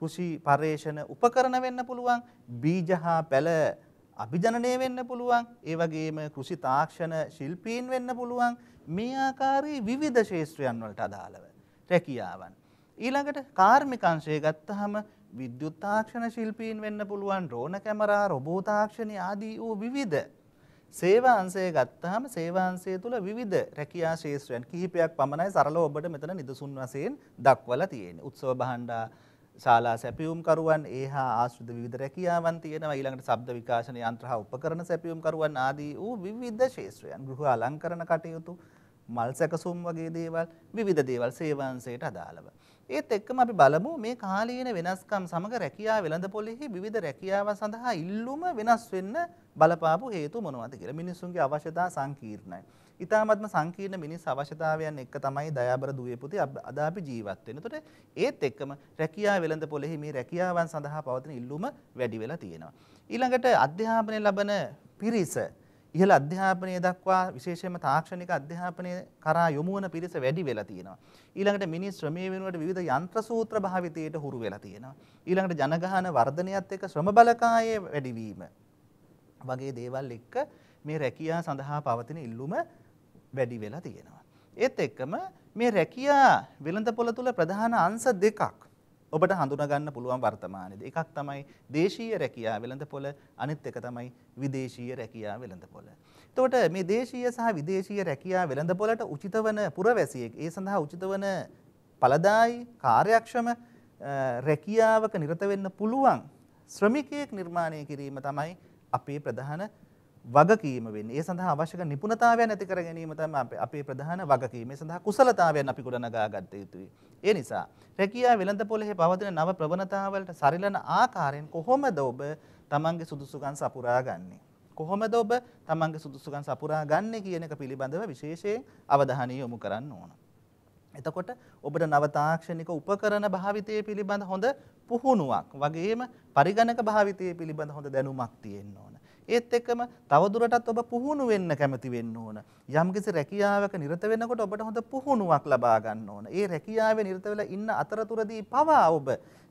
කෘෂි පර්යේෂණ උපකරණ වෙන්න පුළුවන්, බීජ හා පැල අභිජනනය වෙන්න පුළුවන්, ඒ වගේම කෘෂි තාක්ෂණ ශිල්පීන් වෙන්න පුළුවන් මේ ආකාරයේ විවිධ ශේත්‍රයන් වලට අදාළව රැකියාවන්. ඊළඟට කාර්මික අංශය ගත්තහම විද්‍යුත් තාක්ෂණ ශිල්පීන් වෙන්න පුළුවන් රෝණ කැමරා රොබෝ තාක්ෂණ ආදී වූ විවිධ සේවාංශය ගත්තාම සේවාංශය තුල විවිධ රැකියා ශාස්ත්‍රයන් කිහිපයක් පමණයි සරලව ඔබට මෙතන නිදසුන් වශයෙන් දක්වලා තියෙන්නේ. උත්සව භාණ්ඩා ශාලා සැපියුම් කරුවන් ඒහා ආශ්‍රිත විවිධ රැකියාවන් තියෙනවා. ඊළඟට ශබ්ද විකාශන යන්ත්‍ර හා උපකරණ සැපියුම් කරුවන් ආදී වූ විවිධ ශාස්ත්‍රයන් ගෘහ අලංකරණ කටයුතු මල් සැකසුම් වගේ දේවල් විවිධ දේවල් සේවාංශයට අදාළව. ඒත් එක්කම අපි බලමු මේ කාලීන වෙනස්කම් සමග රැකියා වෙළඳ පොලෙහි විවිධ රැකියාව සඳහා ඉල්ලුම වෙනස් වෙන්න බලපාපු හේතු මොනවද කියලා. මිනිසුන්ගේ අවශ්‍යතා සංකීර්ණයි. ඉතාමත්ම සංකීර්ණ මිනිස් අවශ්‍යතාවයන් එක්ක තමයි දයාබර දුවේපුති අද අපි ජීවත් වෙන්නේ. එතකොට ඒත් එක්කම රැකියා වෙළඳ පොලෙහි මේ රැකියාවන් සඳහා පවතින ඉල්ලුම වැඩි වෙලා තියෙනවා. ඊළඟට අධ්‍යාපනය ලබන පිරිස ඉහළ අධ්‍යාපනය දක්වා විශේෂයෙන්ම තාක්ෂණික අධ්‍යාපනය කරා යොමු වන පිරිස වැඩි වෙලා තියෙනවා. ඊළඟට මිනිස් ශ්‍රමය වෙනුවට විවිධ යන්ත්‍ර සූත්‍ර භාවිතයට හුරු වෙලා තියෙනවා. ඊළඟට ජනගහන වර්ධනයත් එක්ක ශ්‍රම බලකායේ වැඩිවීම වගේ දේවල් එක්ක මේ රැකියා සඳහා පවතින ඉල්ලුම වැඩි වෙලා තියෙනවා. ඒත් එක්කම මේ රැකියා වෙළඳපොළ තුල ප්‍රධාන අංශ දෙකක් ඔබට හඳුනගන්න පුළුවන් වර්තමානයේද. එකක් තමයි දේශීය රැකියා වෙළඳපොළ අනිත් එක තමයි විදේශීය රැකියා වෙළඳපොළ. එතකොට මේ දේශීය සහ විදේශීය රැකියා වෙළඳපොළට උචිත වන පුරවැසියෙක් ඒ සඳහා උචිත වන ඵලදායි කාර්යක්ෂම රැකියාවක නිරත වෙන්න පුළුවන් ශ්‍රමිකයෙක් නිර්මාණය කිරීම තමයි අපේ ප්‍රධාන වගකීම වෙන්නේ. ඒ සඳහා අවශ්‍ය කරන නිපුණතාවයන් ඇති කර ගැනීම තමයි අපේ ප්‍රධාන වගකීම. ඒ සඳහා කුසලතාවයන් අපි ගොඩනගා ගත යුතුයි. ඒ නිසා රැකියා වෙළඳපොළේ පවතින නව ප්‍රවණතාවලට සරිලන ආකාරයෙන් කොහොමද ඔබ තමන්ගේ සුදුසුකම් සපුරා ගන්නේ? කොහොමද ඔබ තමන්ගේ සුදුසුකම් සපුරා ගන්නේ කියන එක පිළිබඳව විශේෂයෙන් අවධානය යොමු කරන්න ඕන. එතකොට ඔබට නව තාක්ෂණික උපකරණ භාවිතය පිළිබඳ හොඳ පුහුණුවක් වගේම පරිගණක භාවිතය පිළිබඳ හොඳ දැනුමක් තියෙන්න ඕන. ඒත් එක්කම තවදුරටත් ඔබ පුහුණු වෙන්න කැමති වෙන්න ඕන. යම්කිසි රැකියාවක නිරත වෙනකොට ඔබට හොඳ පුහුණුවක් ලබා ගන්න ඕන. ඒ රැකියාවේ නිරත වෙලා ඉන්න අතරතුරදී පවා ඔබ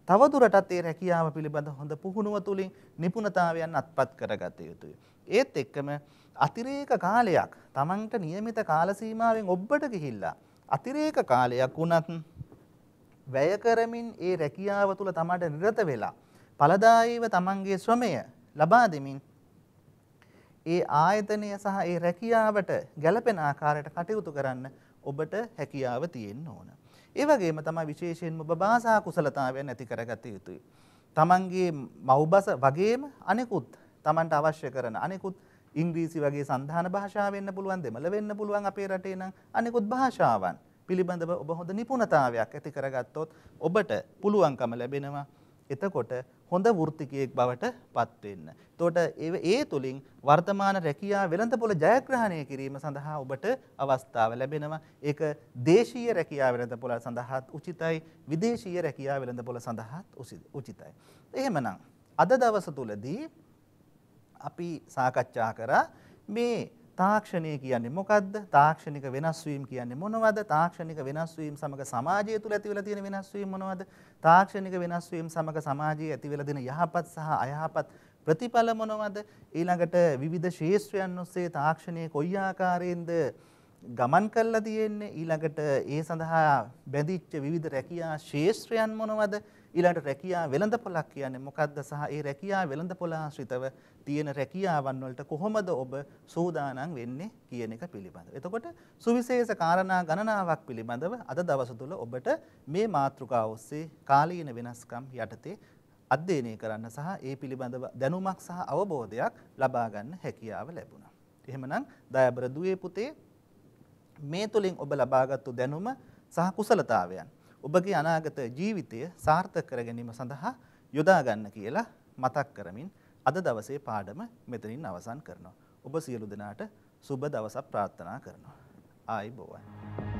තවදුරටත් ඒ රැකියාව පිළිබඳ හොඳ පුහුණුව තුළින් නිපුණතාවයන් අත්පත් කරගත යුතුය. ඒත් එක්කම අතිරේක කාලයක් තමන්ට නියමිත කාලසීමාවෙන් ඔබ්බට ගිහිල්ලා. අතිරේක කාලයක් වුණත් වැය කරමින් ඒ රැකියාව තුළ තමට නිරත වෙලා. පලදායීව තමන්ගේ ශ්‍රමය ලබා දෙමින් ඒ ආයතනය සහ ඒ රැකියාවට ගැළපෙන ආකාරයට කටයුතු කරන්න ඔබට හැකියාව තියෙන්න ඕන. ඒ වගේම තමයි විශේෂයෙන්ම ඔබ භාෂා කුසලතාවයන් ඇති කරගත යුතුයි. තමන්ගේ මව්බස වගේම අනෙකුත් තමන්ට අවශ්‍ය කරන අනෙකුත් ඉංග්‍රීසි වගේ සන්ධාන භාෂාව වෙන්න පුළුවන් දෙමළ වෙන්න පුළුවන් අපේ රටේ නම් අනෙකුත් භාෂාවන් පිළිබඳව ඔබ හොඳ නිපුණතාවයක් ඇති කරගත්තොත් ඔබට පුළුවන්කම ලැබෙනවා එතකොට හොඳ වෘත්තිකයෙක් බවට පත්වෙන්න. එතකොට ඒ තුලින් වර්තමාන රැකියා වෙළඳපොළ ජයග්‍රහණය කිරීම සඳහා ඔබට අවස්ථාව ලැබෙනවා. ඒක දේශීය රැකියා වෙළඳපොළ සඳහාත් උචිතයි, විදේශීය රැකියා වෙළඳපොළ සඳහාත් උචිතයි. එහෙමනම් අද දවස තුලදී අපි සාකච්ඡා කරා මේ තාක්ෂණය කියන්නේ මොකද්ද? තාක්ෂණික වෙනස් වීම කියන්නේ මොනවද? තාක්ෂණික වෙනස් වීම සමග සමාජය තුළ ඇති වෙලා තියෙන වෙනස් වීම මොනවද? තාක්ෂණික වෙනස් වීම සමග සමාජයේ ඇති වෙලා දෙන යහපත් සහ අයහපත් ප්‍රතිඵල මොනවද? ඊළඟට විවිධ ශේෂ්ත්‍රයන් ඔස්සේ තාක්ෂණය කොයි ආකාරයෙන්ද ගමන් කරලා තියෙන්නේ? ඊළඟට ඒ සඳහා බැඳිච්ච විවිධ රැකියා ශේෂ්ත්‍රයන් මොනවද? ඊළඟට රැකියා වෙළඳපොලක් කියන්නේ මොකක්ද සහ ඒ රැකියා වෙළඳපොල ආශ්‍රිතව තියෙන රැකියාවන් වලට කොහොමද ඔබ සූදානම් වෙන්නේ කියන එක පිළිබඳව. එතකොට සුවිශේෂ කාරණා ගණනාවක් පිළිබඳව අද දවස තුල ඔබට මේ මාතෘකාව ඔස්සේ කාලීන වෙනස්කම් යටතේ අධ්‍යයනය කරන්න සහ ඒ පිළිබඳව දැනුමක් සහ අවබෝධයක් ලබා ගන්න හැකියාව ලැබුණා. එහෙමනම් දයබර දුවේ පුතේ මේ තුලින් ඔබ ලබාගත්තු දැනුම සහ කුසලතාවයන් ඔබගේ අනාගත ජීවිතය සාර්ථක කර ගැනීම සඳහා යොදා ගන්න කියලා මතක් කරමින් අද දවසේ පාඩම මෙතනින් අවසන් කරනවා. ඔබ සියලු දෙනාට සුබ දවසක් ප්‍රාර්ථනා කරනවා. ආයි බොවන්.